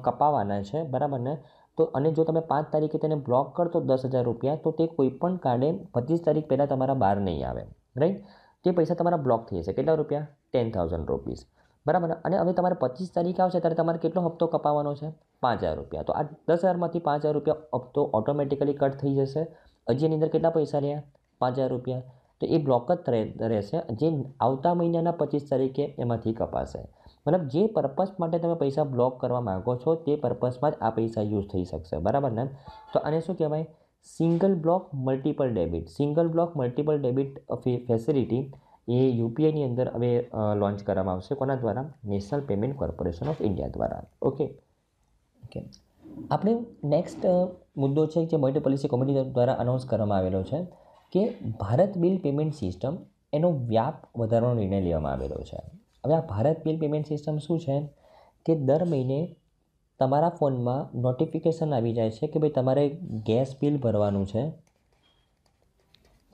કપાવાના છે બરાબર ને તો અને જો તમે પાંચ તારીખે તેને બ્લોક કરો દસ હજાર રૂપિયા તો તે કોઈપણ કાર્ડે પચીસ તારીખ પહેલાં તમારા બહાર નહીં આવે રાઈટ તે પૈસા તમારા બ્લોક થઈ જશે કેટલા રૂપિયા ટેન થાઉઝન્ડ રૂપીસ બરાબર અને હવે તમારે પચીસ તારીખ આવશે ત્યારે તમારે કેટલો હપ્તો કપાવવાનો છે પાંચ હજાર રૂપિયા તો આ દસ હજારમાંથી પાંચ હજાર રૂપિયા હપ્તો ઓટોમેટિકલી કટ થઈ જશે હજી એની અંદર કેટલા પૈસા રહ્યા પાંચ હજાર રૂપિયા તો એ બ્લોક જ રહેશે જે આવતા મહિનાના પચીસ તારીખે એમાંથી કપાશે મતલબ જે પર્પસ માટે તમે પૈસા બ્લોક કરવા માગો છો તે પર્પસમાં જ આ પૈસા યુઝ થઈ શકશે બરાબર ને તો આને શું કહેવાય single block multiple debit single block multiple debit facility એ યુપીઆઈની અંદર હવે લોન્ચ કરવામાં આવશે કોના દ્વારા National Payment Corporation of India દ્વારા ઓકે ઓકે આપણે નેક્સ્ટ મુદ્દો છે જે મલ્ટી પોલિસી કમિટી દ્વારા અનાઉન્સ કરવામાં આવેલો છે કે ભારત બિલ પેમેન્ટ સિસ્ટમ એનો વ્યાપ વધારવાનો નિર્ણય લેવામાં આવેલો છે હવે આ ભારત બિલ પેમેન્ટ સિસ્ટમ શું છે કે દર મહિને તમારા ફોનમાં નોટિફિકેશન આવી જાય છે કે ભાઈ તમારે ગેસ બિલ ભરવાનું છે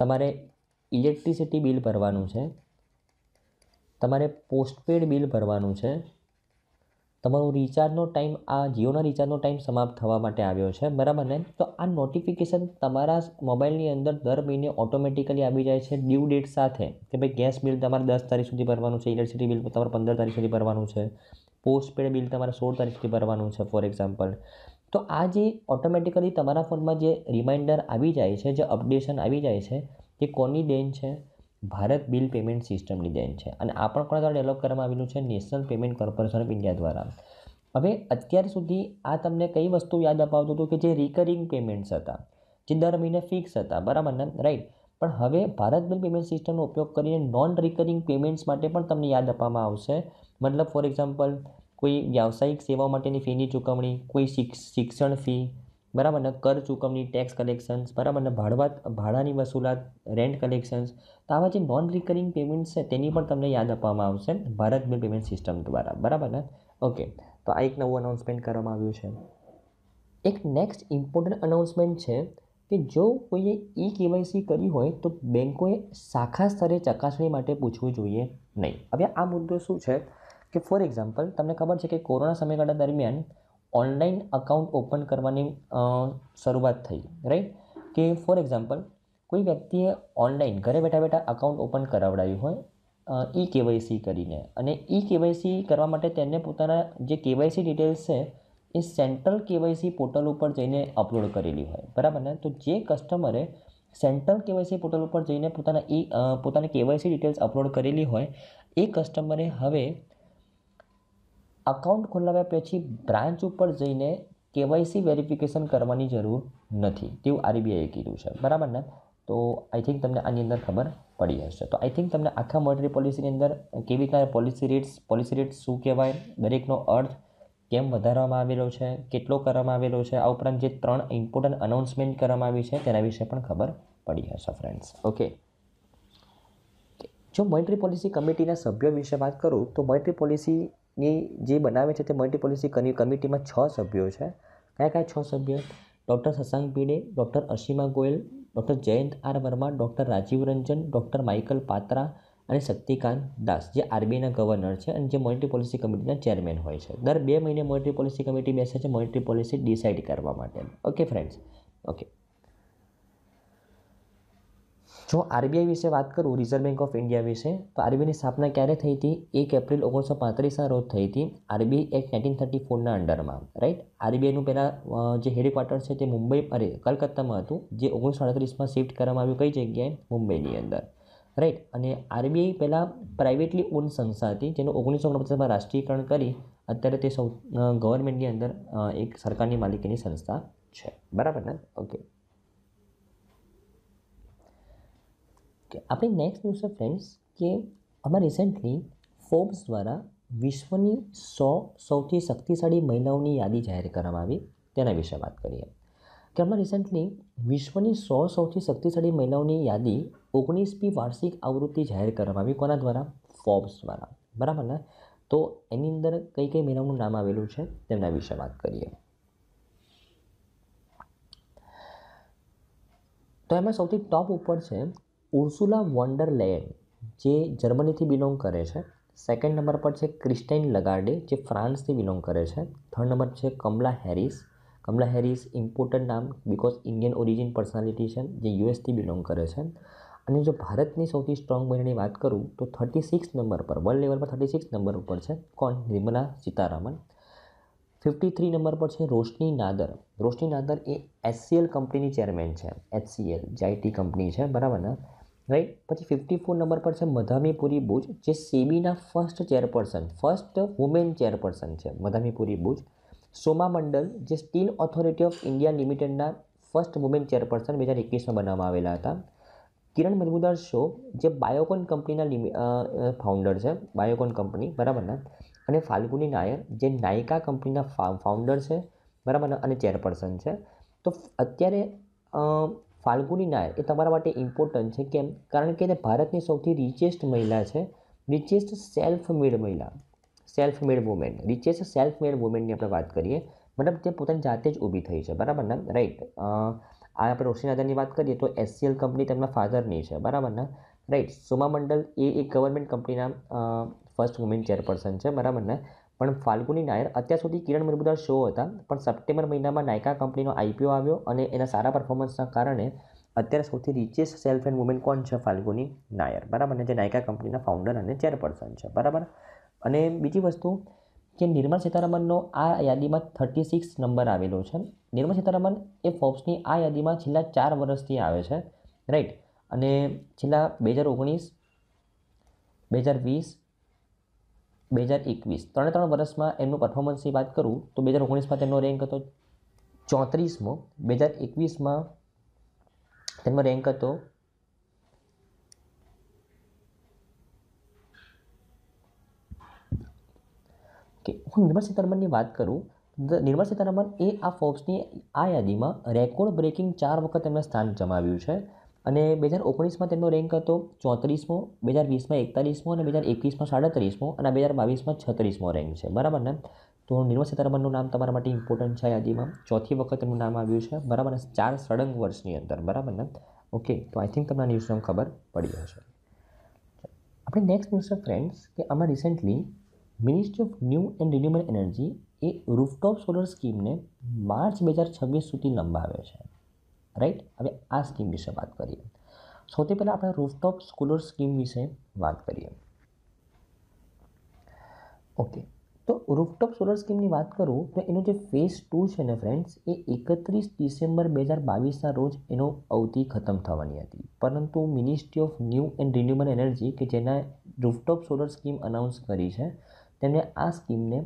તમારે ઇલેક્ટ્રિસિટી બિલ ભરવાનું છે તમારે પોસ્ટપેડ બિલ ભરવાનું છે તમારું રિચાર્જનો ટાઈમ આ જીઓના રિચાર્જનો ટાઈમ સમાપ્ત થવા માટે આવ્યો છે બરાબર ને તો આ નોટિફિકેશન તમારા મોબાઈલની અંદર દર મહિને ઓટોમેટિકલી આવી જાય છે ડ્યુ ડેટ સાથે કે ભાઈ ગેસ બિલ તમારે દસ તારીખ સુધી ભરવાનું છે ઇલેક્ટ્રિસિટી બિલ તમારે પંદર તારીખ સુધી ભરવાનું છે પોસ્ટપેડ બિલ તમારે સોળ તારીખ સુધી ભરવાનું છે ફોર એક્ઝામ્પલ તો આ જે ઓટોમેટિકલી તમારા ફોનમાં જે રિમાઇન્ડર આવી જાય છે જે અપડેશન આવી જાય છે તે કોની દેન છે Bharat bill payment system design છે અને આ પણ કોના દ્વારા ડેવલપ કરવામાં આવેલું છે National Payment Corporation of India દ્વારા હવે અત્યાર સુધી આ તમને કઈ વસ્તુ યાદ અપાવતું હતું કે જે રિકરિંગ પેમેન્ટ્સ હતા જે દર મહિને ફિક્સ હતા બરાબર ને રાઈટ પણ હવે ભારત બિલ પેમેન્ટ સિસ્ટમનો ઉપયોગ કરીને નોન રિકરિંગ પેમેન્ટ્સ માટે પણ તમને યાદ આપવામાં આવશે મતલબ ફોર એક્ઝામ્પલ કોઈ વ્યાવસાયિક સેવાઓ માટેની ફીની ચૂકવણી કોઈ શિક્ષણ ફી બરાબર ને કર ચૂકવણી ટેક્સ કલેક્શન્સ બરાબરને ને ભાડવા ભાડાની વસૂલાત રેન્ટ કલેક્શન્સ તો આવા જે નોન રિકરિંગ પેમેન્ટ્સ છે તેની પણ તમને યાદ આપવામાં આવશે ભારત બિલ પેમેન્ટ સિસ્ટમ દ્વારા બરાબર ને ઓકે તો આ એક નવું અનાઉન્સમેન્ટ કરવામાં આવ્યું છે એક નેક્સ્ટ ઇમ્પોર્ટન્ટ અનાઉન્સમેન્ટ છે કે જો કોઈએ ઈ કેવાયસી કરી હોય તો બેન્કોએ શાખા સ્તરે ચકાસણી માટે પૂછવું જોઈએ નહીં હવે આ મુદ્દો શું છે કે ફોર એક્ઝામ્પલ તમને ખબર છે કે કોરોના સમયગાળા દરમિયાન ઓનલાઈન અકાઉન્ટ ઓપન કરવાની શરૂઆત થઈ રાઈટ કે ફોર એક્ઝામ્પલ કોઈ વ્યક્તિએ ઓનલાઈન ઘરે બેઠા બેઠા અકાઉન્ટ ઓપન કરાવડાવ્યું હોય ઈ કેવાયસી કરીને અને ઈ કેવાયસી કરવા માટે તેને પોતાના જે કેવાયસી ડિટેલ્સ છે એ સેન્ટ્રલ કેવાયસી પોર્ટલ ઉપર જઈને અપલોડ કરેલી હોય બરાબર ને તો જે કસ્ટમરે સેન્ટ્રલ કેવાયસી પોર્ટલ ઉપર જઈને પોતાના ઈ પોતાની કેવાયસી ડિટેલ્સ અપલોડ કરેલી હોય એ કસ્ટમરે હવે અકાઉન્ટ ખોલાવ્યા પછી બ્રાન્ચ ઉપર જઈને કેવાયસી વેરિફિકેશન કરવાની જરૂર નથી તેવું આરબીઆઈએ કીધું છે બરાબર ને તો આઈ થિંક તમને આની અંદર ખબર પડી હશે તો આઈ થિંક તમને આખા મોનેટરી પોલિસીની અંદર કેવી રીતના પોલિસી રેટ્સ પોલિસી રેટ્સ શું કહેવાય દરેકનો અર્થ કેમ વધારવામાં આવેલો છે કેટલો કરવામાં આવેલો છે આ ઉપરાંત જે ત્રણ ઇમ્પોર્ટન્ટ અનાઉન્સમેન્ટ કરવામાં આવી છે તેના વિશે પણ ખબર પડી હશે ફ્રેન્ડ્સ ઓકે જો મોનેટરી પોલિસી કમિટીના સભ્યો વિશે વાત કરું તો મોનેટરી પોલિસી ની જે બનાવે છે તે મલ્ટી પોલિસી કમિટીમાં છ સભ્યો છે કયા કયા છ સભ્યો doctor Shashank Bhide doctor Ashima Goyal doctor Jayant R Varma doctor Rajiv Ranjan doctor Michael Patra અને શક્તિકાંત દાસ જે આરબીઆઈના ગવર્નર છે અને જે મોનિટરી પોલિસી કમિટીના ચેરમેન હોય છે દર બે મહિને મોનિટરી પોલિસી કમિટી બેસે છે મોનિટરી પોલિસી ડિસાઇડ કરવા માટે ઓકે ફ્રેન્ડ્સ ઓકે જો આરબીઆઈ વિશે વાત કરું રિઝર્વ બેંક ઓફ ઇન્ડિયા વિશે તો આરબીઆઈની સ્થાપના ક્યારે થઈ હતી એક એપ્રિલ ઓગણીસો પાંત્રીસના રોજ થઈ હતી આરબીઆઈ એક્ટ નાઇન્ટીન થર્ટી ફોરના અંડરમાં રાઈટ આરબીઆઈનું પહેલાં જે હેડક્વાર્ટર છે તે મુંબઈ અરે કલકત્તામાં હતું જે ઓગણીસો અડત્રીસમાં શિફ્ટ કરવામાં આવ્યું કઈ જગ્યાએ મુંબઈની અંદર રાઈટ અને આરબીઆઈ પહેલાં પ્રાઇવેટલી ઓન સંસ્થા હતી જેનું ઓગણીસો ઓગણપચાસમાં રાષ્ટ્રીયકરણ કરી અત્યારે તે સૌ ગવર્મેન્ટની અંદર એક સરકારની માલિકીની સંસ્થા છે બરાબર ને ઓકે કે આપણી નેક્સ્ટ ન્યૂઝ છે ફ્રેન્ડ્સ કે આમાં રિસેન્ટલી ફોર્બ્સ દ્વારા વિશ્વની સો સૌથી શક્તિશાળી મહિલાઓની યાદી જાહેર કરવામાં આવી તેના વિશે વાત કરીએ કે આમાં રિસેન્ટલી વિશ્વની સો સૌથી શક્તિશાળી મહિલાઓની યાદી ઓગણીસમી વાર્ષિક આવૃત્તિ જાહેર કરવામાં આવી કોના દ્વારા ફોર્બ્સ દ્વારા બરાબર ને તો એની અંદર કઈ કઈ મહિલાઓનું નામ આવેલું છે તેમના વિશે વાત કરીએ તો એમાં સૌથી ટોપ ઉપર છે ઉર્સુલા વોન્ડરલેન્ડ જે જર્મનીથી બિલોંગ કરે છે સેકન્ડ નંબર પર છે ક્રિસ્ટાઇન લગાર્ડે જે ફ્રાન્સથી બિલોંગ કરે છે થર્ડ નંબર છે Kamala Harris Kamala Harris important નામ બિકોઝ ઇન્ડિયન ઓરિજિન પર્સનાલિટી છે જે યુએસથી બિલોંગ કરે છે અને જો ભારતની સૌથી સ્ટ્રોંગ બહેનની વાત કરું તો થર્ટી સિક્સ નંબર પર વર્લ્ડ લેવલ પર થર્ટી સિક્સ નંબર પર છે કોણ Nirmala Sitharaman fifty three number પર છે રોશની નાદર રોશની નાદર એ એસસીએલ કંપનીની ચેરમેન છે એચસીએલ જાયટી કંપની છે બરાબર ને રાઈટ પછી ફિફ્ટી ફોર નંબર પર છે મધામીપુરી બુજ જે સેબીના first chairperson first women chairperson છે મધામીપુરી બુજ સોમા મંડલ જે સ્ટીલ ઓથોરિટી ઓફ ઇન્ડિયા લિમિટેડના ફર્સ્ટ વુમેન ચેરપર્સન બે હજાર એકવીસમાં બનાવવામાં આવેલા હતા કિરણ મજમુદાર શો જે બાયોકોન કંપનીના ફાઉન્ડર છે બાયોકોન કંપની બરાબર ને અને ફાલ્ગુની નાયર જે નાયકા કંપનીના ફાઉન્ડર છે બરાબર અને ચેરપર્સન છે તો અત્યારે ફાલ્ગુની નાયર એ તમારા માટે ઇમ્પોર્ટન્ટ છે કેમ કારણ કે તે ભારતની સૌથી રિચેસ્ટ મહિલા છે રિચેસ્ટ સેલ્ફ મેડ મહિલા self made women richest self made વુમેનની આપણે વાત કરીએ મતલબ તે પોતાની જાતે જ ઊભી થઈ છે બરાબર ને રાઈટ આ આપણે રોશની આધારની વાત કરીએ તો એસસીએલ કંપની તેમના ફાધરની છે બરાબર ને રાઈટ સોમા મંડલ એ એક ગવર્મેન્ટ કંપનીના ફર્સ્ટ વુમેન ચેરપર્સન છે બરાબર ને પણ ફાલ્ગુની નાયર અત્યાર સુધી કિરણ મજબૂદાર શો હતા પણ સપ્ટેમ્બર મહિનામાં નાયકા કંપનીનો આઈપીઓ આવ્યો અને એના સારા પરફોર્મન્સના કારણે અત્યારે સૌથી રિચેસ્ટ સેલ્ફ એન્ડ વુમેન કોણ છે ફાલ્ગુની નાયર બરાબર અને જે નાયકા કંપનીના ફાઉન્ડર અને ચેરપર્સન છે બરાબર અને બીજી વસ્તુ કે નિર્મલા સીતારામનનો આ યાદીમાં થર્ટી સિક્સ નંબર આવેલો છે નિર્મલા સીતારામન એ ફોર્બ્સની આ યાદીમાં છેલ્લા ચાર વર્ષથી આવે છે રાઈટ અને છેલ્લા બે હજાર ઓગણીસ બે હજાર વીસ બે હજાર એકવીસ ત્રણે ત્રણ વર્ષમાં એમનું પરફોર્મન્સની વાત કરું તો બે હજાર ઓગણીસમાં તેમનો રેન્ક હતો ચોત્રીસમો બે હજાર એકવીસમાં તેમનો રેન્ક હતો કે હું નિર્મળ સીતારમણની વાત કરું નિર્મળ સીતારમણ એ આ ફોર્બ્સની આ યાદીમાં રેકોર્ડ બ્રેકિંગ ચાર વખત તેમણે સ્થાન જમાવ્યું છે અને બે હજાર ઓગણીસમાં તેમનો રેન્ક હતો ચોત્રીસમો બે હજાર વીસમાં એકતાલીસમો અને બે હજાર એકવીસમાં સાડત્રીસમો અને બે હજાર બાવીસમાં છત્રીસમો રેન્ક છે બરાબર ને તો નિર્મલ સીતારમણનું નામ તમારા માટે ઇમ્પોર્ટન્ટ છે યાદીમાં ચોથી વખત એમનું નામ આવ્યું છે બરાબર ને ચાર સળંગ વર્ષની અંદર બરાબર ને ઓકે તો આઈ થિંક તમને ન્યૂઝમાં ખબર પડી હશે આપણે નેક્સ્ટ ન્યૂઝ છે ફ્રેન્ડ્સ કે આમાં recently Ministry of new and Renewable Energy એ રૂફટોપ સોલર સ્કીમને માર્ચ બે હજાર છવ્વીસ સુધી લંબાવે છે રાઈટ હવે આ સ્કીમ વિશે વાત કરીએ સૌથી પહેલાં આપણે રૂફટોપ સ્કૂલર સ્કીમ વિશે વાત કરીએ ઓકે તો રૂફટોપ સોલર સ્કીમની વાત કરું તો એનો જે ફેઝ ટુ છે ને ફ્રેન્ડ્સ એ એકત્રીસ ડિસેમ્બર બે હજાર બાવીસના રોજ એનો અવધિ ખતમ થવાની હતી પરંતુ Ministry of new and Renewable Energy કે જેના રૂફટોપ સોલર સ્કીમ અનાઉન્સ કરી છે તેમણે આ સ્કીમને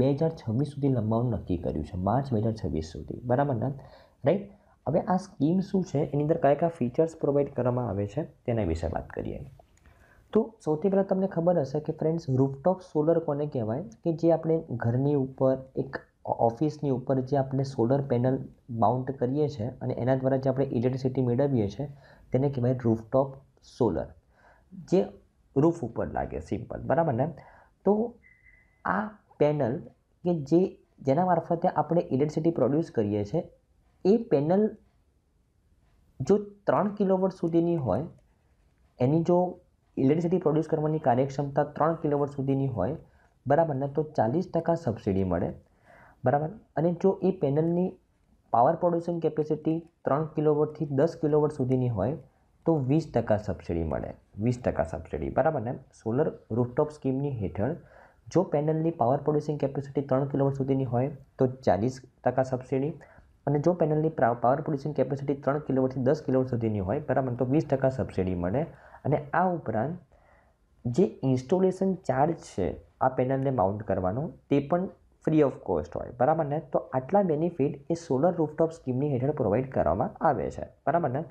બે હજાર છવ્વીસ સુધી લંબાવવાનું નક્કી કર્યું છે માર્ચ બે હજાર છવ્વીસ સુધી બરાબર ને રાઈટ હવે આ સ્કીમ શું છે એની અંદર કયા કયા ફીચર્સ પ્રોવાઈડ કરવામાં આવે છે તેના વિશે વાત કરીએ તો સૌથી પહેલાં તમને ખબર હશે કે ફ્રેન્ડ્સ રૂફટોપ સોલર કોને કહેવાય કે જે આપણે ઘરની ઉપર એક ઓફિસની ઉપર જે આપણે સોલર પેનલ માઉન્ટ કરીએ છીએ અને એના દ્વારા જે આપણે ઇલેક્ટ્રિસિટી મેળવીએ છીએ તેને કહેવાય રૂફટોપ સોલર જે રૂફ ઉપર લાગે સિમ્પલ બરાબર ને તો આ પેનલ કે જે જેના મારફતે આપણે ઇલેક્ટ્રિસિટી પ્રોડ્યુસ કરીએ છીએ એ પેનલ જો ત્રણ કિલોવોટ સુધીની હોય એની જો ઇલેક્ટ્રિસિટી પ્રોડ્યુસ કરવાની કાર્યક્ષમતા ત્રણ કિલોવોટ સુધીની હોય બરાબર ને તો ચાલીસ ટકા સબસિડી મળે બરાબર અને જો એ પેનલની પાવર પ્રોડ્યુસિંગ કેપેસિટી ત્રણ કિલોવોટથી દસ કિલોવોટ સુધીની હોય તો વીસ ટકા સબસિડી મળે વીસ ટકા સબસિડી બરાબર ને સોલર રૂફટોપ સ્કીમની હેઠળ જો પેનલની પાવર પ્રોડ્યુસિંગ કેપેસિટી ત્રણ કિલોવોટ સુધીની હોય તો ચાલીસ ટકા સબસિડી અને જો પેનલની પાવર પ્રોડ્યુસિંગ કેપેસિટી ત્રણ કિલોવોટથી દસ કિલોવોટ સુધીની હોય બરાબર તો વીસ ટકા સબસિડી મળે અને આ ઉપરાંત જે ઇન્સ્ટોલેશન ચાર્જ છે આ પેનલને માઉન્ટ કરવાનો તે પણ ફ્રી ઓફ કોસ્ટ હોય બરાબર ને તો આટલા બેનિફિટ એ સોલર રૂફટોપ સ્કીમની હેઠળ પ્રોવાઈડ કરવામાં આવે છે બરાબર ને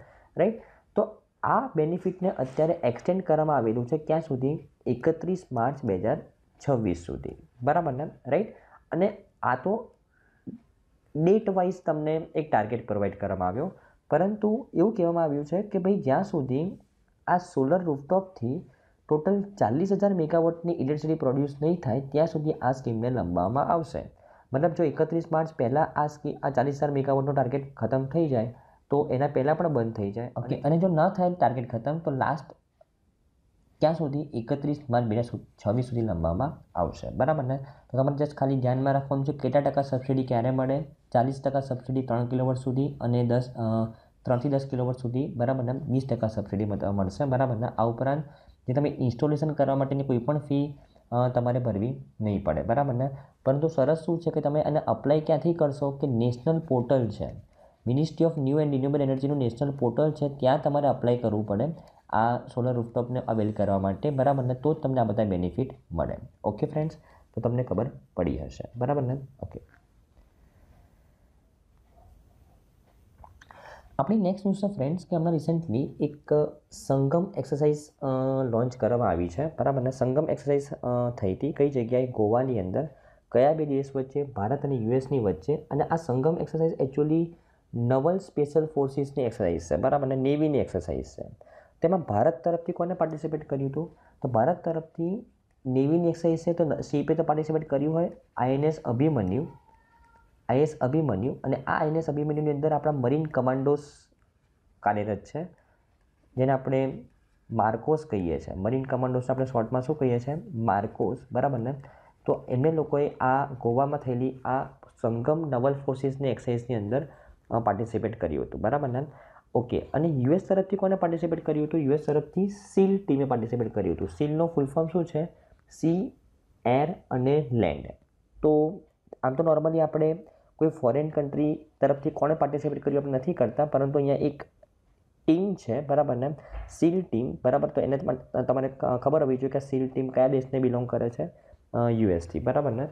રાઈટ તો આ બેનિફિટને અત્યારે એક્સટેન્ડ કરવામાં આવેલું છે ક્યાં સુધી એકત્રીસ માર્ચ બે હજાર છવ્વીસ સુધી બરાબર ને રાઈટ અને આ તો ડેટ વાઇઝ તમને એક ટાર્ગેટ પ્રોવાઇડ કરવામાં આવ્યો પરંતુ એવું કહેવામાં આવ્યું છે કે ભાઈ જ્યાં સુધી આ સોલર રૂફટોપથી ટોટલ ચાલીસ હજાર મેગાવોટની ઇલેક્ટ્રિસિટી પ્રોડ્યુસ નહીં થાય ત્યાં સુધી આ સ્કીમને લંબાવવામાં આવશે મતલબ જો એકત્રીસ માર્ચ પહેલાં આ સ્કીમ આ ચાલીસ હજાર મેગાવોટનો ટાર્ગેટ ખતમ થઈ જાય તો એના પહેલાં પણ બંધ થઈ જાય ઓકે અને જો ન થાય ટાર્ગેટ ખતમ તો લાસ્ટ ક્યાં સુધી એકત્રીસ માર્ચ બે હજાર છવ્વીસ સુધી લંબાવવામાં આવશે બરાબર ને તો તમારે જસ્ટ ખાલી ધ્યાનમાં રાખવાનું છે કેટલા ટકા સબસિડી ક્યારે મળે ચાલીસ ટકા સબસિડી ત્રણ કિલોવોટ સુધી અને દસ ત્રણથી દસ કિલોવોટ સુધી બરાબર ને વીસ ટકા સબસિડી મળશે બરાબર ને આ ઉપરાંત જે તમે ઇન્સ્ટોલેશન કરવા માટેની કોઈ પણ ફી તમારે ભરવી નહીં પડે બરાબર ને પરંતુ સરસ શું છે કે તમે આને અપ્લાય ક્યાંથી કરશો કે નેશનલ પોર્ટલ છે ministry of new and renewable એનર્જીનું નેશનલ પોર્ટલ છે ત્યાં તમારે અપ્લાય કરવું પડે આ સોલર રૂફટોપને અવેલ કરવા માટે બરાબર ને તો જ તમને આ બધા બેનિફિટ મળે ઓકે ફ્રેન્ડ્સ તો તમને ખબર પડી હશે બરાબર ને ઓકે આપણી નેક્સ્ટ ન્યૂઝ છે ફ્રેન્ડ્સ કે હમણાં રિસેન્ટલી એક સંગમ એક્સરસાઇઝ લોન્ચ કરવામાં આવી છે બરાબર ને સંગમ એક્સરસાઇઝ થઈ હતી કઈ જગ્યાએ ગોવાની અંદર કયા બે દેશ વચ્ચે ભારત અને યુએસની વચ્ચે અને આ Sangam exercise actually naval special ફોર્સિસની એક્સરસાઇઝ છે બરાબર અને નેવીની એક્સરસાઇઝ છે તેમાં ભારત તરફથી કોને પાર્ટિસિપેટ કર્યું હતું તો ભારત તરફથી નેવીની એક્સરસાઇઝ છે તો સીપે તો પાર્ટિસિપેટ કર્યું હોય આઈએનએસ અભિમન્યુ આઈએસ અભિમન્યુ અને આ આઈએનએસ અભિમન્યુની અંદર આપણા મરીન કમાન્ડોસ કાર્યરત છે જેને આપણે માર્કોસ કહીએ છીએ મરીન કમાન્ડોસને આપણે શોર્ટમાં શું કહીએ છીએ માર્કોસ બરાબર ને તો એમને લોકોએ આ ગોવામાં થયેલી આ સંગમ નવલ ફોર્સિસની એક્સરસાઇઝની અંદર પાર્ટિસિપેટ કર્યું હતું બરાબર ને ઓકે અને યુએસ તરફથી કોને પાર્ટિસિપેટ કર્યું હતું યુએસ તરફથી સીલ ટીમે પાર્ટિસિપેટ કર્યું હતું સીલનો ફૂલ ફોર્મ શું છે સી એર અને લેન્ડ તો આમ તો નોર્મલી આપણે કોઈ ફોરેન કન્ટ્રી તરફથી કોણે પાર્ટિસિપેટ કર્યું આપણે નથી કરતા પરંતુ અહીંયા એક ટીમ છે બરાબર ને સીલ ટીમ બરાબર તો એને તમારે ખબર હોવી જોઈએ કે સીલ ટીમ કયા દેશને બિલોંગ કરે છે યુએસથી બરાબર ને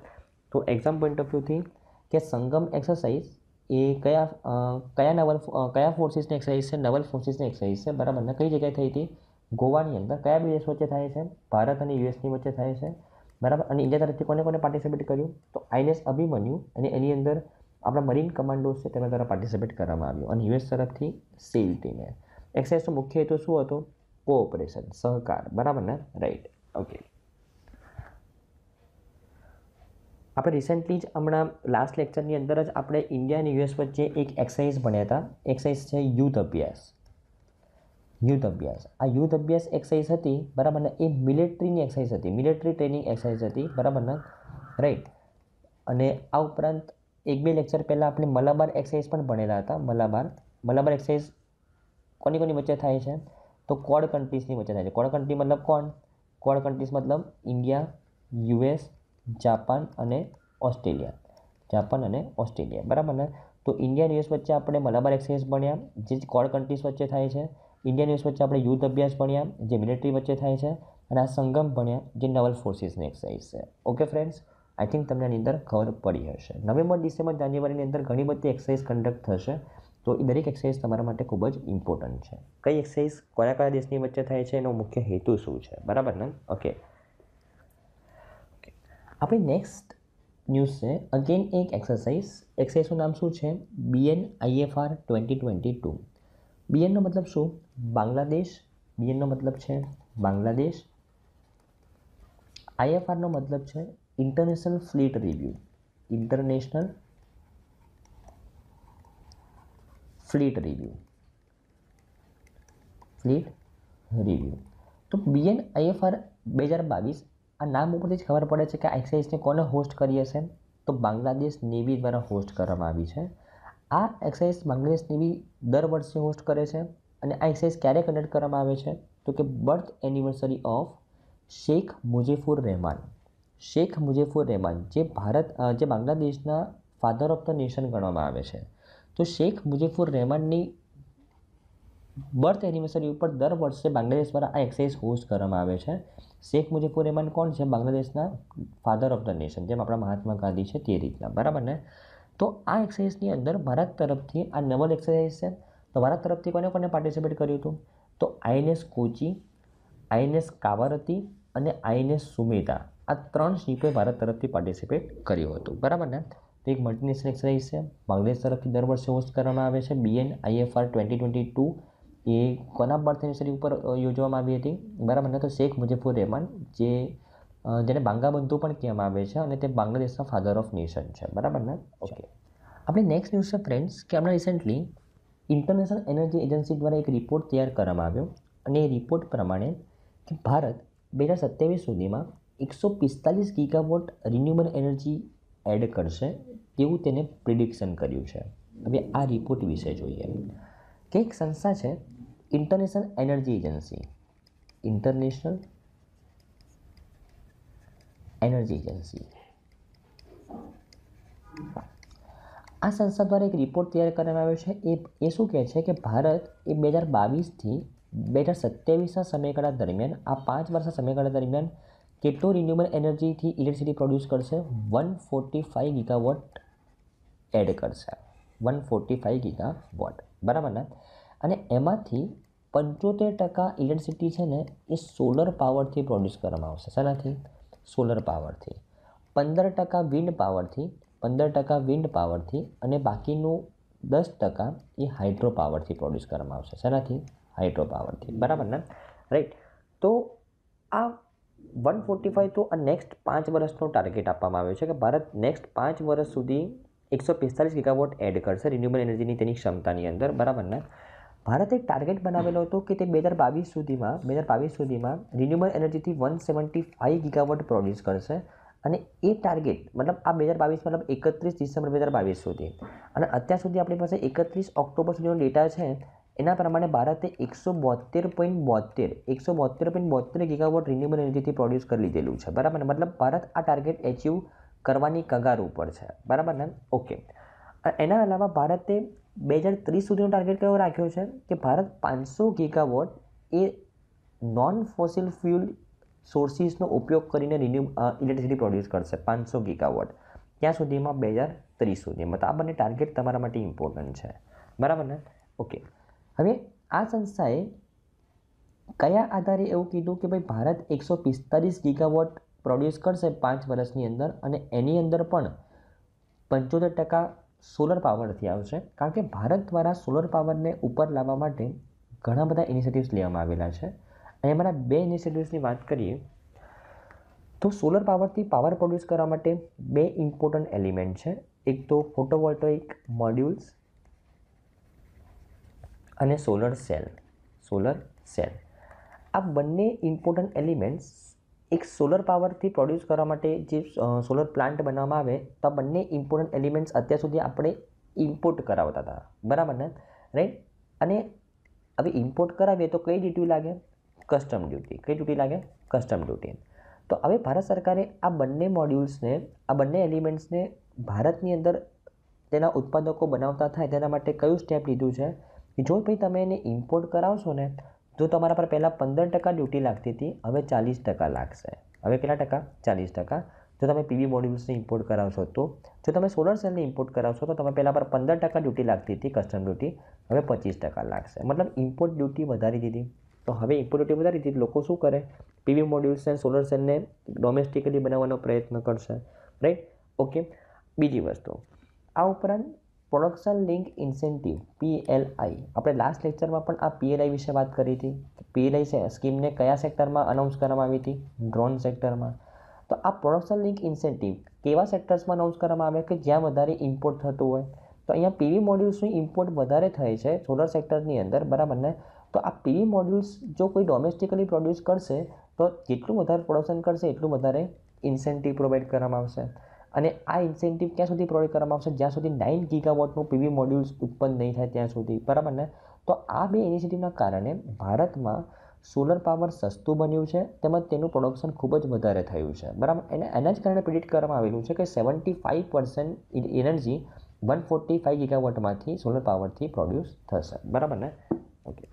તો એક્ઝામ પોઈન્ટ ઓફ વ્યૂથી કે સંગમ એક્સરસાઇઝ એ કયા કયા નવલ કયા ફોર્સિસની એક્સરસાઇઝ છે નવલ ફોર્સિસની એક્સરસાઇઝ છે બરાબર ને કઈ જગ્યાએ થઈ હતી ગોવાની અંદર કયા બે દેશ વચ્ચે થાય છે ભારત અને યુએસની વચ્ચે થાય છે બરાબર અને ઇન્ડિયા તરફથી કોને કોને પાર્ટિસિપેટ કર્યું તો આઈએનએસ અભિમન્યુ અને એની અંદર આપણા મરીન કમાન્ડોઝ છે તેના દ્વારા પાર્ટિસિપેટ કરવામાં આવ્યું અને યુએસ તરફથી સેલ ટીમે એક્સરસાઇઝનો મુખ્ય હેતુ શું હતો કોઓપરેશન સહકાર બરાબર ને રાઈટ ઓકે આપણે રિસેન્ટલી જ હમણાં લાસ્ટ લેક્ચરની અંદર જ આપણે ઇન્ડિયા અને યુએસ વચ્ચે એક એક્સરસાઇઝ ભણ્યા હતા એક્સરસાઇઝ છે યુથ અભ્યાસ યુથ અભ્યાસ આ યુથ અભ્યાસ એક્સરસાઇઝ હતી બરાબર ને એ મિલિટરીની એક્સરસાઇઝ હતી મિલિટરી ટ્રેનિંગ એક્સરસાઇઝ હતી બરાબર ને રાઈટ અને આ ઉપરાંત એક બે લેક્ચર પહેલાં આપણે મલાબાર એક્સરસાઇઝ પણ ભણેલા હતા મલાબાર મલાબાર એક્સરસાઇઝ કોની કોની વચ્ચે થાય છે તો કોડ કન્ટ્રીઝની વચ્ચે થાય છે કોડ કન્ટ્રી મતલબ કોણ કોડ કન્ટ્રીઝ મતલબ ઇન્ડિયા યુએસ જાપાન અને ઓસ્ટ્રેલિયા જાપાન અને ઓસ્ટ્રેલિયા બરાબર ને તો ઇન્ડિયા ન્યૂઝ વચ્ચે આપણે મલાબાર એક્સચેન્જ ભણ્યા જે કોર કન્ટ્રીઝ વચ્ચે થાય છે ઇન્ડિયા ન્યૂઝ વચ્ચે આપણે યુદ્ધ અભ્યાસ ભણ્યા જે મિલિટરી વચ્ચે થાય છે અને આ સંગમ ભણ્યા જે નવલ ફોર્સીસની એક્સરસાઇઝ છે ઓકે ફ્રેન્ડ્સ આઈ થિંક તમને આની અંદર ખબર પડી હશે નવેમ્બર ડિસેમ્બર જાન્યુઆરીની અંદર ઘણી બધી એક્સરસાઇઝ કન્ડક્ટ થશે તો એ દરેક એક્સરસાઇઝ તમારા માટે ખૂબ જ ઇમ્પોર્ટન્ટ છે કઈ એક્સરસાઇઝ કયા કયા દેશની વચ્ચે થાય છે એનો મુખ્ય હેતુ શું છે બરાબર ને ઓકે अब नेक्स्ट न्यूज़ से अगेन एक एक्सरसाइज एक्सरसाइज का नाम શું છે B N I F R 2022 B N નો મતલબ શું બાંગ્લાદેશ B N નો મતલબ છે બાંગ્લાદેશ I F R નો મતલબ છે international fleet review international fleet review fleet review તો B N I F R 2022 આ નામ ઉપરથી જ ખબર પડે છે કે આ એક્સરસાઇઝને કોને હોસ્ટ કરી હશે તો બાંગ્લાદેશ નેવી દ્વારા હોસ્ટ કરવામાં આવી છે આ એક્સરસાઇઝ બાંગ્લાદેશ નેવી દર વર્ષે હોસ્ટ કરે છે અને આ એક્સરસાઇઝ ક્યારે કન્ડક્ટ કરવામાં આવે છે તો કે birth anniversary of Sheikh Mujibur Rahman Sheikh Mujibur Rahman જે ભારત જે બાંગ્લાદેશના ફાધર ઓફ ધ નેશન ગણવામાં આવે છે તો શેખ મુજેફુર રહેમાનની બર્થ એનિવર્સરી ઉપર દર વર્ષે બાંગ્લાદેશ દ્વારા આ એક્સરસાઇઝ હોસ્ટ કરવામાં આવે છે શેખ મુજીબુર રહેમાન કોણ છે બાંગ્લાદેશના ફાધર ઓફ ધ નેશન જેમ આપણા મહાત્મા ગાંધી છે તે રીતના બરાબર ને તો આ એક્સરસાઇઝની અંદર ભારત તરફથી આ નવલ એક્સરસાઇઝ છે તો ભારત તરફથી કોને કોને પાર્ટિસિપેટ કર્યું હતું તો આઈએનએસ કોચી આઈએનએસ કાવરતી અને આઈએનએસ સુમેધા આ ત્રણ શિપે ભારત તરફથી પાર્ટિસિપેટ કર્યું હતું બરાબર ને તો એક મલ્ટીનેશનલ એક્સરસાઇઝ છે બાંગ્લાદેશ તરફથી દર વર્ષે હોસ્ટ કરવામાં આવે છે BN IFR twenty twenty two એ કોના બર્થ એનિવર્સરી ઉપર યોજવામાં આવી હતી બરાબર ને તો શેખ મુજફુર રહેમાન જે જેને બંધુ પણ કહેવામાં આવે છે અને તે બાંગ્લાદેશના ફાધર ઓફ નેશન છે બરાબર ને ઓકે આપણે નેક્સ્ટ ન્યૂઝ છે ફ્રેન્ડ્સ કે હમણાં રિસેન્ટલી ઇન્ટરનેશનલ એનર્જી એજન્સી દ્વારા એક રિપોર્ટ તૈયાર કરવામાં આવ્યો અને એ રિપોર્ટ પ્રમાણે કે ભારત બે હજાર સત્યાવીસ સુધીમાં એકસો પિસ્તાલીસ ગીગાવોટ રિન્યુએબલ એનર્જી એડ કરશે તેવું તેને પ્રિડિક્શન કર્યું છે હવે આ રિપોર્ટ વિશે જોઈએ કેક સંસ્થા છે international energy agency international energy agency આ સંસדה દ્વારા રિપોર્ટ તૈયાર કરવામાં આવે છે એ શું કહે છે કે ભારત એ 2022 થી 2027 આ સમયગાળા દરમિયાન આ 5 વર્ષના સમયગાળા દરમિયાન કેટલો રિન્યુઅબલ એનર્જી થી ઇલેક્ટ્રિસિટી પ્રોડ્યુસ કરશે 145 જીગા વોટ એડ કરશે 145 જીગા વોટ બરાબર ને અને એમાંથી પંચોતેર ટકા ઇલેક્ટ્રિસિટી છે ને એ સોલર પાવરથી પ્રોડ્યુસ કરવામાં આવશે શેનાથી સોલર પાવરથી પંદર ટકા વિન્ડ પાવરથી પંદર ટકા વિન્ડ પાવરથી અને બાકીનું દસ ટકા એ હાઇડ્રો પાવરથી પ્રોડ્યુસ કરવામાં આવશે શેનાથી હાઇડ્રો પાવરથી બરાબર ને રાઈટ તો આ વન ફોર્ટી ફાઇવ તો આ નેક્સ્ટ પાંચ વર્ષનો ટાર્ગેટ આપવામાં આવ્યો છે કે ભારત નેક્સ્ટ પાંચ વર્ષ સુધી એકસો પિસ્તાલીસ ગીગાવોટ એડ કરશે રિન્યુએબલ એનર્જીની તેની ક્ષમતાની અંદર બરાબર ને ભારતે એક ટાર્ગેટ બનાવેલો હતો કે તે બે હજાર બાવીસ સુધીમાં બે હજાર બાવીસ સુધીમાં રિન્યુએબલ એનર્જીથી one seventy five gigawatt produce કરશે અને એ ટાર્ગેટ મતલબ આ બે હજાર બાવીસ મતલબ એકત્રીસ ડિસેમ્બર બે હજાર બાવીસ સુધી અને અત્યાર સુધી આપણી પાસે એકત્રીસ ઓક્ટોબર સુધીનો ડેટા છે એના પ્રમાણે ભારતે એકસો બોતેર પોઈન્ટ બોતેર એકસો બોતેર પોઈન્ટ બોતેર ગીગાવોટ રિન્યુએબલ એનર્જીથી પ્રોડ્યુસ કરી લીધેલું છે બરાબર મતલબ ભારત આ ટાર્ગેટ એચિવ કરવાની કગાર ઉપર છે બરાબર ને ઓકે એના અલાવા ભારતે બે હજાર ત્રીસ સુધીનો ટાર્ગેટ કયો રાખ્યો છે કે ભારત પાંચસો ગીગાવોટ એ નોન ફોસિલ ફ્યુલ સોર્સિસનો ઉપયોગ કરીને રિન્યુ ઇલેક્ટ્રિસિટી પ્રોડ્યુસ કરશે પાંચસો ગીગાવોટ ત્યાં સુધીમાં બે હજાર ત્રીસ સુધીમાં તો આ બંને ટાર્ગેટ તમારા માટે ઇમ્પોર્ટન્ટ છે બરાબર ને ઓકે હવે આ સંસ્થાએ કયા આધારે એવું કીધું કે ભાઈ ભારત એકસો પિસ્તાલીસ ગીગાવોટ પ્રોડ્યુસ કરશે પાંચ વર્ષની અંદર અને એની અંદર પણ પંચોતેર ટકા સોલર પાવરથી આવશે કારણ કે ભારત દ્વારા સોલર પાવરને ઉપર લાવવા માટે ઘણા બધા ઇનિશિયેટિવ્સ લેવામાં આવેલા છે અને અમારા બે ઇનિશિયેટિવ્સની વાત કરીએ તો સોલર પાવરથી પાવર પ્રોડ્યુસ કરવા માટે બે ઇમ્પોર્ટન્ટ એલિમેન્ટ છે એક તો ફોટોવોલ્ટોઇક મોડ્યુલ્સ અને સોલર સેલ સોલર સેલ આ બંને ઇમ્પોર્ટન્ટ એલિમેન્ટ્સ એક સોલર પાવરથી પ્રોડ્યુસ કરવા માટે જે સોલર પ્લાન્ટ બનાવવામાં આવે તો આ બંને ઇમ્પોર્ટન્ટ એલિમેન્ટ્સ અત્યાર સુધી આપણે ઇમ્પોર્ટ કરાવતા હતા બરાબર ને રાઈટ અને હવે ઇમ્પોર્ટ કરાવીએ તો કઈ ડ્યુટી લાગે કસ્ટમ ડ્યુટી કઈ ડ્યુટી લાગે કસ્ટમ ડ્યુટી તો હવે ભારત સરકારે આ બંને મોડ્યુલ્સને આ બંને એલિમેન્ટ્સને ભારતની અંદર તેના ઉત્પાદકો બનાવતા થાય તેના માટે કયું સ્ટેપ લીધું છે જો ભાઈ તમે એને ઇમ્પોર્ટ કરાવશો ને જો તમારા પર પહેલાં પંદર ટકા ડ્યુટી લાગતી હતી હવે ચાલીસ ટકા લાગશે હવે કેટલા ટકા ચાલીસ ટકા જો તમે પીવી મોડ્યુલ્સને ઇમ્પોર્ટ કરાવશો તો જો તમે સોલર સેલને ઇમ્પોર્ટ કરાવશો તો તમે પહેલાં પર પંદર ટકા ડ્યુટી લાગતી હતી કસ્ટમ ડ્યુટી હવે પચીસ ટકા લાગશે મતલબ ઇમ્પોર્ટ ડ્યુટી વધારી દીધી તો હવે ઇમ્પોર્ટ ડ્યુટી વધારી દીધી લોકો શું કરે પીવી અને સોલર સેલને ડોમેસ્ટિકલી બનાવવાનો પ્રયત્ન કરશે રાઈટ ઓકે બીજી વસ્તુ આ ઉપરાંત પ્રોડક્શન લિંક ઇન્સેન્ટિવ પીએલઆઈ આપણે લાસ્ટ લેક્ચરમાં પણ આ પીએલઆઈ વિશે વાત કરી હતી પીએલઆઈ સ્કીમને કયા સેક્ટરમાં અનાઉન્સ કરવામાં આવી હતી ડ્રોન સેક્ટરમાં તો આ પ્રોડક્શન લિંક ઇન્સેન્ટિવ કેવા સેક્ટર્સમાં અનાઉન્સ કરવામાં આવે કે જ્યાં વધારે ઇમ્પોર્ટ થતું હોય તો અહીંયા પીવી મોડ્યુલ્સનું ઇમ્પોર્ટ વધારે થાય છે સોલર સેક્ટરની અંદર બરાબર ને તો આ પીવી મોડ્યુલ્સ જો કોઈ ડોમેસ્ટિકલી પ્રોડ્યુસ કરશે તો જેટલું વધારે પ્રોડક્શન કરશે એટલું વધારે ઇન્સેન્ટિવ પ્રોવાઈડ કરવામાં આવશે અને આ ઇન્સેન્ટિવ ક્યાં સુધી પ્રોવાઈડ કરવામાં આવશે જ્યાં સુધી નાઇન ગીગાવોટનું પીવી મોડ્યુલ્સ ઉત્પન્ન નહીં થાય ત્યાં સુધી બરાબર ને તો આ બે ઇનિશિયેટિવના કારણે ભારતમાં સોલર પાવર સસ્તું બન્યું છે તેમજ તેનું પ્રોડક્શન ખૂબ જ વધારે થયું છે બરાબર એને એના જ કારણે પ્રિડિક્ટ કરવામાં આવેલું છે કે seventy five percent energy one forty five ગીગાવોટમાંથી સોલર પાવરથી પ્રોડ્યુસ થશે બરાબર ને ઓકે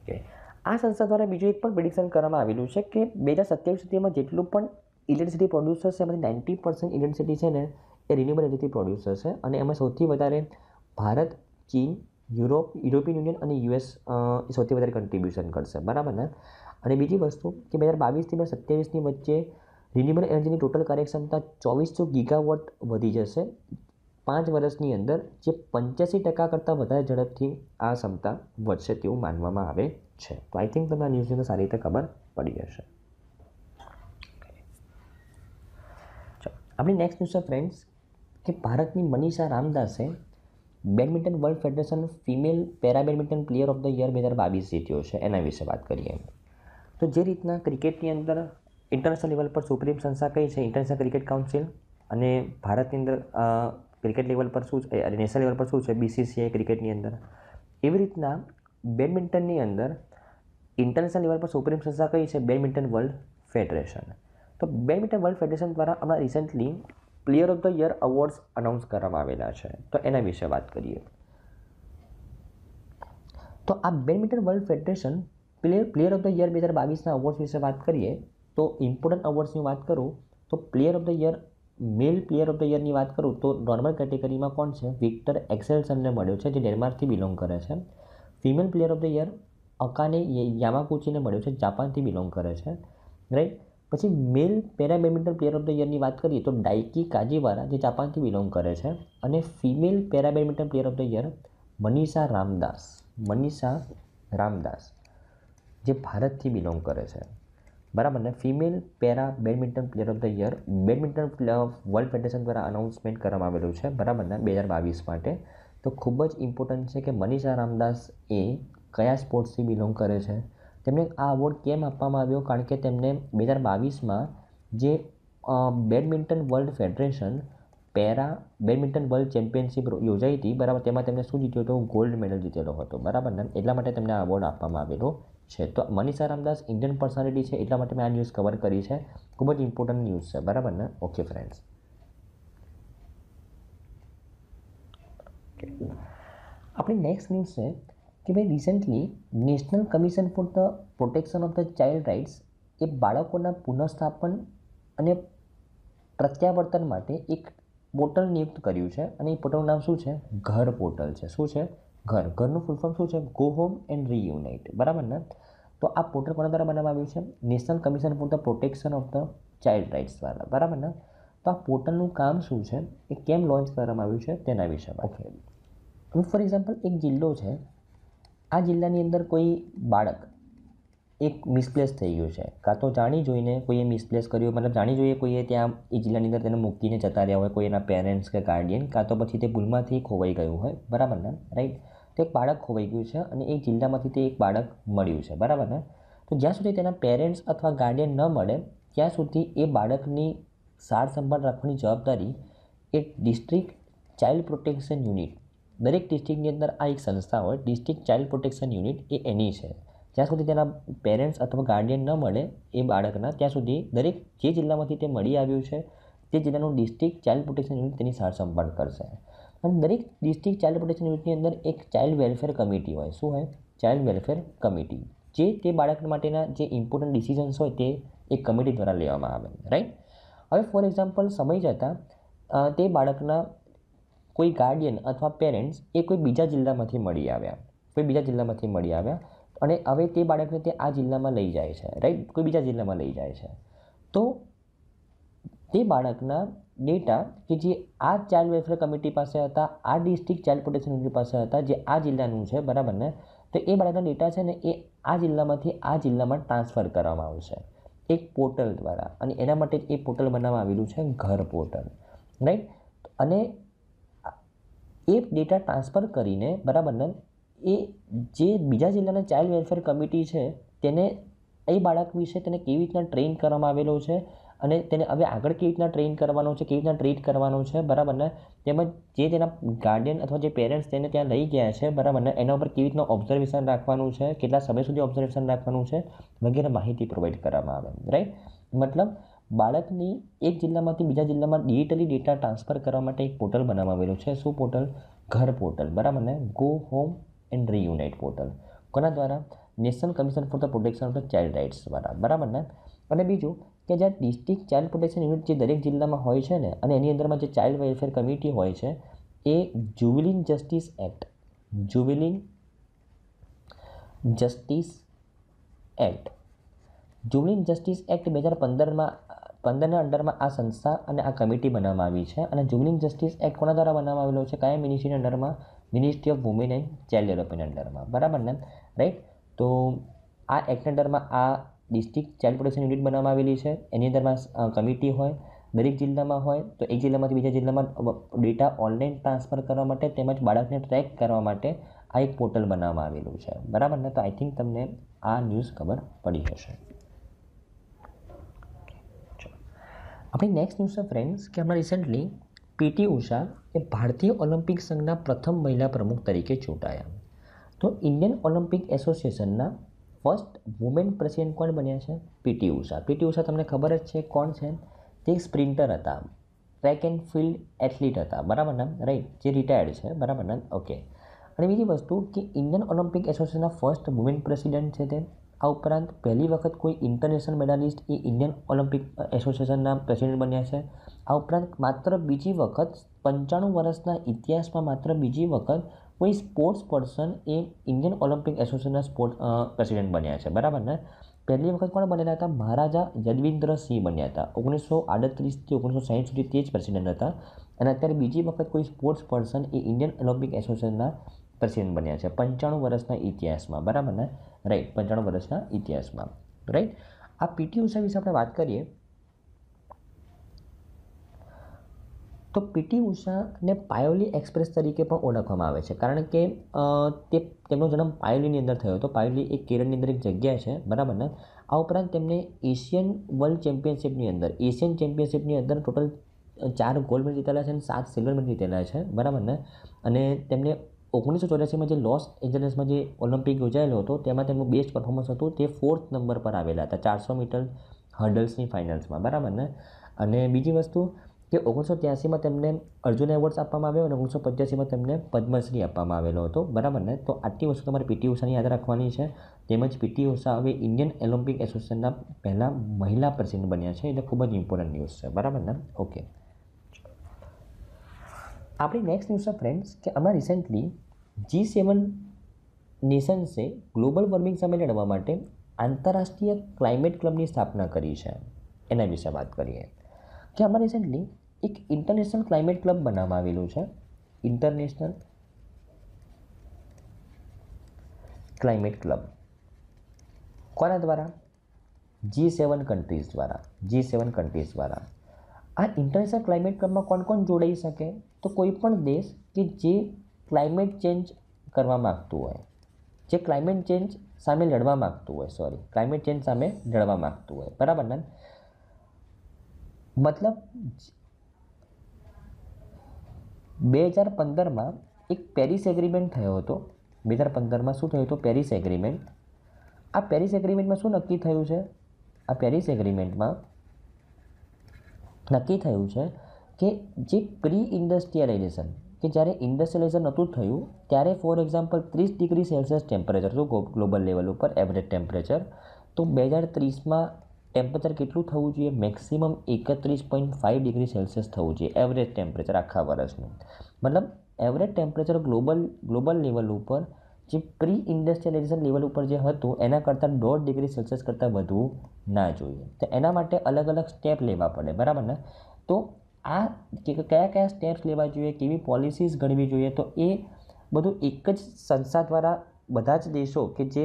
ઓકે આ સંસ્થા દ્વારા બીજું એક પણ પ્રિડિક્શન કરવામાં આવેલું છે કે બે હજાર સત્યાવીસ સુધીમાં જેટલું પણ ઇલેક્ટ્રિસિટી પ્રોડ્યુસર છે એમાંથી નાઇન્ટી પર્સન્ટ ઇલેક્ટ્રિસિટી છે ને એ રિન્યુબલ એનર્જી પ્રોડ્યુસર છે અને એમાં સૌથી વધારે ભારત ચીન યુરોપ યુરોપિયન યુનિયન અને યુએસ સૌથી વધારે કન્ટ્રીબ્યુશન કરશે બરાબર ને અને બીજી વસ્તુ કે બે હજાર બાવીસથી બે સત્યાવીસની વચ્ચે રિન્યુબલ એનર્જીની ટોટલ કાર્યક્ષમતા ચોવીસો ગીગાવોટ વધી જશે પાંચ વર્ષની અંદર જે પંચ્યાસી ટકા કરતાં વધારે ઝડપથી આ ક્ષમતા વધશે તેવું માનવામાં આવે છે તો આઈ થિંક તમને આ ન્યૂઝની સારી રીતે ખબર પડી હશે આપણી નેક્સ્ટ ન્યૂઝ છે ફ્રેન્ડ્સ કે ભારતની મનીષા રામદાસે badminton world federation female para badminton player of the year બે હજાર બાવીસ જીત્યો છે એના વિશે વાત કરીએ તો જે રીતના ક્રિકેટની અંદર ઇન્ટરનેશનલ લેવલ પર સુપ્રીમ સંસ્થા કઈ છે ઇન્ટરનેશનલ ક્રિકેટ કાઉન્સિલ અને ભારતની અંદર ક્રિકેટ લેવલ પર શું છે નેશનલ લેવલ પર શું છે બીસીસીઆઈ ક્રિકેટની અંદર એવી રીતના બેડમિન્ટનની અંદર ઇન્ટરનેશનલ લેવલ પર સુપ્રીમ સંસ્થા કઈ છે બેડમિન્ટન વર્લ્ડ ફેડરેશન તો બેડમિન્ટન વર્લ્ડ ફેડરેશન દ્વારા હમણાં recently player of the year awards announce કરવામાં આવેલા છે તો એના વિશે વાત કરીએ તો આ badminton world federation player player of the year બે હજાર બાવીસના અવોર્ડ્સ વિશે વાત કરીએ તો ઇમ્પોર્ટન્ટ અવોર્ડ્સની વાત કરું તો player of the year male player of the યરની વાત કરું તો નોર્મલ કેટેગરીમાં કોણ છે વિક્ટર એક્સેલસનને મળ્યો છે જે ડેનમાર્કથી બિલોંગ કરે છે female player of the year Akane યામાકુચીને મળ્યો છે જાપાનથી બિલોંગ કરે છે રાઈટ પછી male para badminton player of the યરની વાત કરીએ તો ડાઇકી કાજીવારા જે જાપાનથી બિલોંગ કરે છે અને female para badminton player of the year Manisha Ramdas Manisha Ramdas જે ભારતથી બિલોંગ કરે છે બરાબર ને female para badminton player of the year badminton world federation દ્વારા અનાઉન્સમેન્ટ કરવામાં આવેલું છે બરાબર ને બે હજાર બાવીસ માટે તો ખૂબ જ ઇમ્પોર્ટન્ટ છે કે મનીષા રામદાસ એ કયા સ્પોર્ટ્સથી બિલોંગ કરે છે તેમને આ અવોર્ડ કેમ આપવામાં આવ્યો કારણ કે તેમને બે હજાર બાવીસમાં જે badminton world federation para badminton world championship યોજાઈ હતી બરાબર તેમાં તેમને શું જીત્યો હતો ગોલ્ડ મેડલ જીતેલો હતો બરાબર ને એટલા માટે તેમને આ અવોર્ડ આપવામાં આવેલો છે તો મનીષા રામદાસ ઇન્ડિયન પર્સનાલિટી છે એટલા માટે મેં આ ન્યૂઝ કવર કરી છે ખૂબ જ ઇમ્પોર્ટન્ટ ન્યૂઝ છે બરાબર ને ઓકે ફ્રેન્ડ્સ રિલેટેડ આપણી નેક્સ્ટ ન્યૂઝ છે કે ભાઈ recently national commission for the protection of the child rights એ બાળકોના પુનઃસ્થાપન અને પ્રત્યાવર્તન માટે એક પોર્ટલ નિયુક્ત કર્યું છે અને એ પોર્ટલનું નામ શું છે ઘર પોર્ટલ છે શું છે ઘર ઘરનું ફૂલ ફોર્મ શું છે ગો હોમ એન્ડ રીયુનાઇટ બરાબર ને તો આ પોર્ટલ કોના દ્વારા બનાવવામાં આવ્યું છે national commission for the protection of the child rights દ્વારા બરાબર ને તો આ પોર્ટલનું કામ શું છે એ કેમ લોન્ચ કરવામાં આવ્યું છે તેના વિશે ઓકે ફોર એક્ઝામ્પલ એક જિલ્લો છે આ જિલ્લાની અંદર કોઈ બાળક એક મિસપ્લેસ થઈ ગયું છે કાં તો જાણી જોઈને કોઈએ મિસપ્લેસ કર્યું મતલબ જાણી જોઈએ કોઈએ ત્યાં એ જિલ્લાની અંદર તેને મૂકીને જતા રહ્યા હોય કોઈ એના પેરેન્ટ્સ કે ગાર્ડિયન કાં તો પછી તે ભૂલમાંથી ખોવાઈ ગયું હોય બરાબર ને રાઈટ તો એક બાળક ખોવાઈ ગયું છે અને એ જિલ્લામાંથી તે એક બાળક મળ્યું છે બરાબર ને તો જ્યાં સુધી તેના પેરેન્ટ્સ અથવા ગાર્ડિયન ન મળે ત્યાં સુધી એ બાળકની સાર સંભાળ રાખવાની જવાબદારી એ ડિસ્ટ્રિક્ટ ચાઇલ્ડ પ્રોટેક્શન યુનિટ દરેક ડિસ્ટ્રિક્ટની અંદર આ એક સંસ્થા હોય ડિસ્ટ્રિક્ટ ચાઇલ્ડ પ્રોટેક્શન યુનિટ એ એની છે જ્યાં સુધી તેના પેરેન્ટ્સ અથવા ગાર્ડિયન ન મળે એ બાળકના ત્યાં સુધી દરેક જે જિલ્લામાંથી તે મળી આવ્યું છે તે જિલ્લાનું ડિસ્ટ્રિક્ટ ચાઇલ્ડ પ્રોટેક્શન યુનિટ તેની સાર સંભાળ કરશે અને દરેક ડિસ્ટ્રિક્ટ ચાઇલ્ડ પ્રોટેક્શન યુનિટની અંદર એક ચાઇલ્ડ વેલફેર કમિટી હોય શું હોય ચાઇલ્ડ વેલફેર કમિટી જે તે બાળક માટેના જે ઇમ્પોર્ટન્ટ ડિસિઝન્સ હોય તે એક કમિટી દ્વારા લેવામાં આવે રાઈટ હવે ફોર એક્ઝામ્પલ સમય જતાં તે બાળકના કોઈ ગાર્ડિયન અથવા પેરેન્ટ્સ એ કોઈ બીજા જિલ્લામાંથી મળી આવ્યા કોઈ બીજા જિલ્લામાંથી મળી આવ્યા અને હવે તે બાળકને તે આ જિલ્લામાં લઈ જાય છે રાઈટ કોઈ બીજા જિલ્લામાં લઈ જાય છે તો તે બાળકના ડેટા કે જે આ ચાઇલ્ડ વેલફેર કમિટી પાસે હતા આ ડિસ્ટ્રિક્ટ ચાઇલ્ડ પ્રોટેક્શન યુનિટ પાસે હતા જે આ જિલ્લાનું છે બરાબર ને તો એ બાળકના ડેટા છે ને એ આ જિલ્લામાંથી આ જિલ્લામાં ટ્રાન્સફર કરવામાં આવશે એક પોર્ટલ દ્વારા અને એના માટે એ પોર્ટલ બનાવવામાં આવેલું છે ઘર પોર્ટલ રાઈટ અને એ ડેટા ટ્રાન્સફર કરીને બરાબરને એ જે બીજા જિલ્લાના ચાઇલ્ડ વેલફેર કમિટી છે તેને એ બાળક વિશે તેને કેવી રીતના ટ્રેન કરવામાં આવેલો છે અને તેને હવે આગળ કેવી રીતના ટ્રેન કરવાનું છે કેવી રીતના ટ્રીટ કરવાનું છે બરાબરને તેમજ જે તેના ગાર્ડિયન અથવા જે પેરેન્ટ્સ તેને ત્યાં લઈ ગયા છે બરાબરને એના ઉપર કેવી રીતનું ઓબ્ઝર્વેશન રાખવાનું છે કેટલા સમય સુધી ઓબ્ઝર્વેશન રાખવાનું છે વગેરે માહિતી પ્રોવાઈડ કરવામાં આવે રાઈટ મતલબ બાળકને એક જિલ્લામાંથી બીજા જિલ્લામાં ડિજિટલી ડેટા ટ્રાન્સફર કરવા માટે એક પોર્ટલ બનાવવામાં આવેલું છે શું પોર્ટલ ઘર પોર્ટલ બરાબર ને go home and reunite portal કોના દ્વારા national commission for the protection of the child rights દ્વારા બરાબર ને અને બીજું કે જ્યાં ડિસ્ટ્રિક્ટ ચાઇલ્ડ પ્રોટેક્શન યુનિટ જે દરેક જિલ્લામાં હોય છે ને અને એની અંદરમાં જે ચાઇલ્ડ વેલફેર કમિટી હોય છે એ juvenile justice act juvenile justice act juvenile justice act બે હજાર પંદરમાં પંદરના અંડરમાં આ સંસ્થા અને આ કમિટી બનાવવામાં આવી છે અને જુબલિંગ જસ્ટિસ એક્ટ કોના દ્વારા બનાવવામાં આવેલો છે કયા મિનિસ્ટ્રીના અંડરમાં ministry of women and child development અંડરમાં બરાબર ને રાઈટ તો આ એક્ટના અંડરમાં આ ડિસ્ટ્રિક્ટ ચાઇલ્ડ પ્રોટેક્શન યુનિટ બનાવવામાં આવેલી છે એની અંદરમાં કમિટી હોય દરેક જિલ્લામાં હોય તો એક જિલ્લામાંથી બીજા જિલ્લામાં ડેટા ઓનલાઈન ટ્રાન્સફર કરવા માટે તેમજ બાળકને ટ્રેક કરવા માટે આ એક પોર્ટલ બનાવવામાં આવેલું છે બરાબર ને તો આઈ થિંક તમને આ ન્યૂઝ ખબર પડી હશે આપણી નેક્સ્ટ ન્યૂઝ છે ફ્રેન્ડ્સ કે હમણાં રિસન્ટલી પીટી ઉષા એ ભારતીય ઓલિમ્પિક સંઘના પ્રથમ મહિલા પ્રમુખ તરીકે ચૂંટાયા તો ઇન્ડિયન ઓલિમ્પિક એસોસિએશનના ફર્સ્ટ વુમેન પ્રેસિડેન્ટ કોણ બન્યા છે પીટી ઉષા પીટી ઉષા તમને ખબર જ છે કોણ છે તે સ્પ્રિન્ટર હતા ટ્રેક એન્ડ ફિલ્ડ એથ્લીટ હતા બરાબર નામ રાઈટ જે રિટાયર્ડ છે બરાબર નામ ઓકે અને બીજી વસ્તુ કે ઇન્ડિયન ઓલિમ્પિક એસોસિએશનના ફર્સ્ટ વુમેન પ્રેસિડેન્ટ છે તે આ ઉપરાંત પહેલી વખત કોઈ ઇન્ટરનેશનલ મેડાલિસ્ટ એ ઇન્ડિયન ઓલિમ્પિક એસોસિએશનના પ્રેસિડેન્ટ બન્યા છે આ ઉપરાંત માત્ર બીજી વખત પંચાણું વર્ષના ઇતિહાસમાં માત્ર બીજી વખત કોઈ સ્પોર્ટ્સ પર્સન એ ઇન્ડિયન ઓલિમ્પિક એસોસિએશનના સ્પોર્ટ પ્રેસિડેન્ટ બન્યા છે બરાબર ને પહેલી વખત કોણ બનેલા હતા મહારાજા યદવિન્દ્ર સિંહ બન્યા હતા ઓગણીસો આડત્રીસથી ઓગણીસો સાહીઠ સુધી તે જ પ્રેસિડેન્ટ હતા અને અત્યારે બીજી વખત કોઈ સ્પોર્ટ્સ પર્સન એ ઇન્ડિયન ઓલિમ્પિક એસોસિએશનના પ્રેસિડેન્ટ બન્યા છે પંચાણું વર્ષના ઇતિહાસમાં બરાબર ને રાઈટ પંચાણું વર્ષના ઇતિહાસમાં રાઈટ આ પીટી ઉષા વિશે આપણે વાત કરીએ તો પીટી ઉષાને પાયોલી એક્સપ્રેસ તરીકે પણ ઓળખવામાં આવે છે કારણ કે તે તેમનો જન્મ પાયોલીની અંદર થયો હતો પાયોલી એ કેરળની અંદર એક જગ્યા છે બરાબર ને આ ઉપરાંત તેમને એશિયન વર્લ્ડ ચેમ્પિયનશિપની અંદર એશિયન ચેમ્પિયનશિપની અંદર ટોટલ ચાર ગોલ્ડ મેડલ જીતેલા છે અને સાત સિલ્વર મેડલ જીતેલા છે બરાબર ને અને તેમને ઓગણીસો ચોર્યાસીમાં જે લોસ એન્જલસમાં જે ઓલિમ્પિક યોજાયેલો હતો તેમાં તેમનું બેસ્ટ પરફોર્મન્સ હતું તે ફોર્થ નંબર પર આવેલા હતા ચારસો મીટર હર્ડલ્સની ફાઇનલ્સમાં બરાબર ને અને બીજી વસ્તુ કે ઓગણીસો ત્યાસીમાં તેમને અર્જુન એવોર્ડ્સ આપવામાં આવ્યો અને ઓગણીસો પંચ્યાસીમાં તેમને પદ્મશ્રી આપવામાં આવેલો હતો બરાબર ને તો આટલી વસ્તુ તમારે પીટી ઉષાની યાદ રાખવાની છે તેમજ પીટી ઉષા હવે ઇન્ડિયન ઓલિમ્પિક એસોસિએશનના પહેલાં મહિલા પ્રેસિડેન્ટ બન્યા છે એટલે ખૂબ જ ઇમ્પોર્ટન્ટ ન્યૂઝ છે બરાબર ને ઓકે આપણી નેક્સ્ટ ન્યૂઝ છે ફ્રેન્ડ્સ કે હમણાં રિસેન્ટલી જી સેવન નેશન્સે ગ્લોબલ વોર્મિંગ સામે લડવા માટે આંતરરાષ્ટ્રીય ક્લાઇમેટ ક્લબની સ્થાપના કરી છે એના વિશે વાત કરીએ કે આમાં રિસેન્ટલી એક ઇન્ટરનેશનલ ક્લાઇમેટ ક્લબ બનાવવામાં આવેલું છે ઇન્ટરનેશનલ ક્લાઇમેટ ક્લબ કોના દ્વારા જી સેવન કન્ટ્રીઝ દ્વારા જી સેવન કન્ટ્રીઝ દ્વારા આ ઇન્ટરનેશનલ ક્લાઇમેટ ક્લબમાં કોણ કોણ જોડાઈ શકે તો કોઈ પણ દેશ કે જે ક્લાઇમેટ ચેન્જ કરવા માગતું હોય જે ક્લાઇમેટ ચેન્જ સામે લડવા માગતું હોય સોરી ક્લાઇમેટ ચેન્જ સામે લડવા માગતું હોય બરાબર ને મતલબ બે હજાર પંદરમાં એક પેરિસ એગ્રીમેન્ટ થયો હતો બે હજાર પંદરમાં શું થયું હતું પેરિસ એગ્રીમેન્ટ આ પેરિસ એગ્રીમેન્ટમાં શું નક્કી થયું છે આ પેરિસ એગ્રીમેન્ટમાં નક્કી થયું છે કે જે પ્રી ઇન્ડસ્ટ્રીયલાઇઝેશન કે જ્યારે ઇન્ડસ્ટ્રીલાઇઝેશન નહોતું થયું ત્યારે ફોર એક્ઝામ્પલ ત્રીસ ડિગ્રી સેલ્સિયસ ટેમ્પરેચર હતું ગ્લોબલ લેવલ ઉપર એવરેજ ટેમ્પરેચર તો બે હજાર ત્રીસમાં ટેમ્પરેચર કેટલું થવું જોઈએ મેક્સિમમ એકત્રીસ પોઈન્ટ ફાઇવ ડિગ્રી સેલ્સિયસ થવું જોઈએ એવરેજ ટેમ્પરેચર આખા વર્ષનું મતલબ average temperature global global level ઉપર જે પ્રી ઇન્ડસ્ટ્રીલાઇઝેશન લેવલ ઉપર જે હતું એના કરતાં દોઢ ડિગ્રી સેલ્સિયસ કરતાં વધવું ના જોઈએ તો એના માટે અલગ અલગ સ્ટેપ લેવા પડે બરાબર ને તો આ કયા કયા સ્ટેપ્સ લેવા જોઈએ કેવી પોલિસીસ ઘડવી જોઈએ તો એ બધું એક જ સંસ્થા દ્વારા બધા જ દેશો કે જે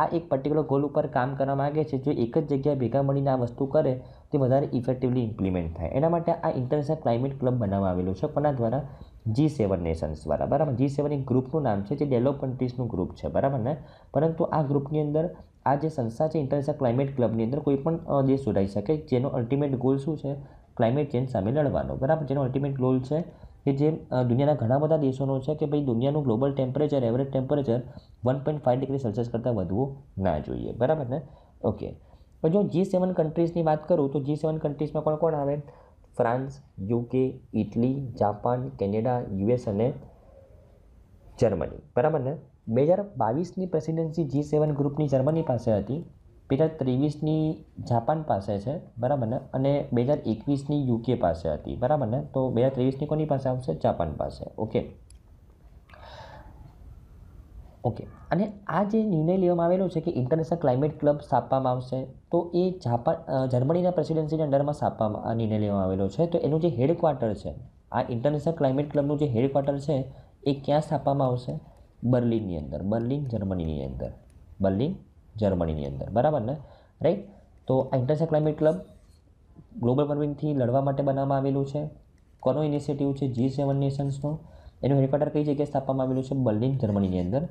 આ એક પર્ટિક્યુલર ગોલ ઉપર કામ કરવા માગે છે જો એક જ જગ્યાએ ભેગા મળીને આ વસ્તુ કરે તે વધારે ઇફેક્ટિવલી ઇમ્પ્લિમેન્ટ થાય એના માટે આ ઇન્ટરનેશનલ ક્લાઇમેટ ક્લબ બનાવવામાં આવેલું છે કોના દ્વારા જી સેવન નેશન્સ દ્વારા બરાબર જી સેવન એક ગ્રુપનું નામ છે જે ડેવલપ કન્ટ્રીઝનું ગ્રુપ છે બરાબર ને પરંતુ આ ગ્રુપની અંદર આ જે સંસ્થા છે ઇન્ટરનેશનલ ક્લાઇમેટ ક્લબની અંદર કોઈ પણ દેશ જોડાઈ શકે જેનો અલ્ટિમેટ ગોલ શું છે ક્લાઇમેટ ચેન્જ સામે લડવાનો બરાબર જેનો અલ્ટિમેટ ગોલ છે કે જે દુનિયાના ઘણા બધા દેશોનો છે કે ભાઈ દુનિયાનું global temperature average temperature one point five degree Celsius કરતાં વધવું ના જોઈએ બરાબર ને ઓકે પણ જો જી સેવન કન્ટ્રીઝની વાત કરું તો જી સેવન કન્ટ્રીઝમાં કોણ કોણ આવે France UK Italy Japan Canada US અને જર્મની બરાબર ને બે હજાર બાવીસની પ્રેસિડેન્સી જી સેવન ગ્રુપની જર્મની પાસે હતી બે હજાર ત્રેવીસની જાપાન પાસે છે બરાબર ને અને બે હજાર એકવીસની યુકે પાસે હતી બરાબર ને તો બે હજાર ત્રેવીસની કોની પાસે આવશે જાપાન પાસે ઓકે ઓકે અને આ જે નિર્ણય લેવામાં આવેલો છે કે ઇન્ટરનેશનલ ક્લાઇમેટ ક્લબ સ્થાપવામાં આવશે તો એ જાપાન જર્મનીના પ્રેસિડેન્સીની અંડરમાં સ્થાપવામાં આ નિર્ણય લેવામાં આવેલો છે તો એનું જે હેડક્વાર્ટર છે આ ઇન્ટરનેશનલ ક્લાઇમેટ ક્લબનું જે હેડક્વાર્ટર છે એ ક્યાં સ્થાપવામાં આવશે બર્લિનની અંદર બર્લિન જર્મનીની અંદર બર્લિન જર્મનીની અંદર બરાબર ને રાઈટ તો આ ઇન્ટરનેશનલ ક્લાઇમેટ ક્લબ ગ્લોબલ વોર્મિંગથી લડવા માટે બનાવવામાં આવેલું છે કોનો ઇનિશિયેટિવ છે જી સેવન નેશન્સનો એનું હેડક્વાર્ટર કઈ જગ્યાએ સ્થાપવામાં આવેલું છે બર્લિન જર્મનીની અંદર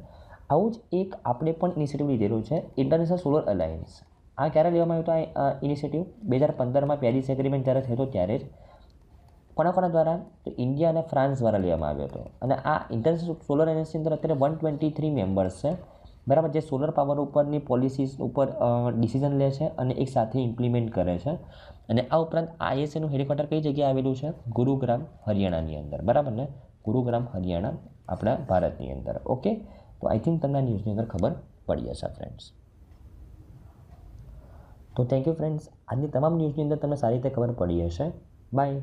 આવું જ એક આપણે પણ ઇનિશિયેટિવ લીધેલું છે ઇન્ટરનેશનલ સોલર અલાયન્સ આ ક્યારે લેવામાં આવ્યું હતું આ ઇનિશિયેટિવ બે હજાર પંદરમાં પેરિસ એગ્રીમેન્ટ જ્યારે થયો હતો ત્યારે જ કોના કોના દ્વારા તો ઇન્ડિયા અને ફ્રાન્સ દ્વારા લેવામાં આવ્યો હતો અને આ ઇન્ટરનેશનલ સોલર એનર્જી અંદર અત્યારે વન ટ્વેન્ટી થ્રી મેમ્બર્સ છે બરાબર જે સોલર પાવર ઉપરની પોલિસીસ ઉપર ડિસિઝન લે છે અને એક સાથે ઇમ્પ્લિમેન્ટ કરે છે અને આ ઉપરાંત આઈએસએનું હેડક્વાર્ટર કઈ જગ્યાએ આવેલું છે ગુરુગ્રામ હરિયાણાની અંદર બરાબર ને ગુરુગ્રામ હરિયાણા આપણા ભારતની અંદર ઓકે તો આઈ થિંક તમને આ ન્યૂઝની અંદર ખબર પડી હશે ફ્રેન્ડ્સ તો થેન્ક યુ ફ્રેન્ડ્સ આજની તમામ ન્યૂઝની અંદર તમને સારી રીતે ખબર પડી હશે બાય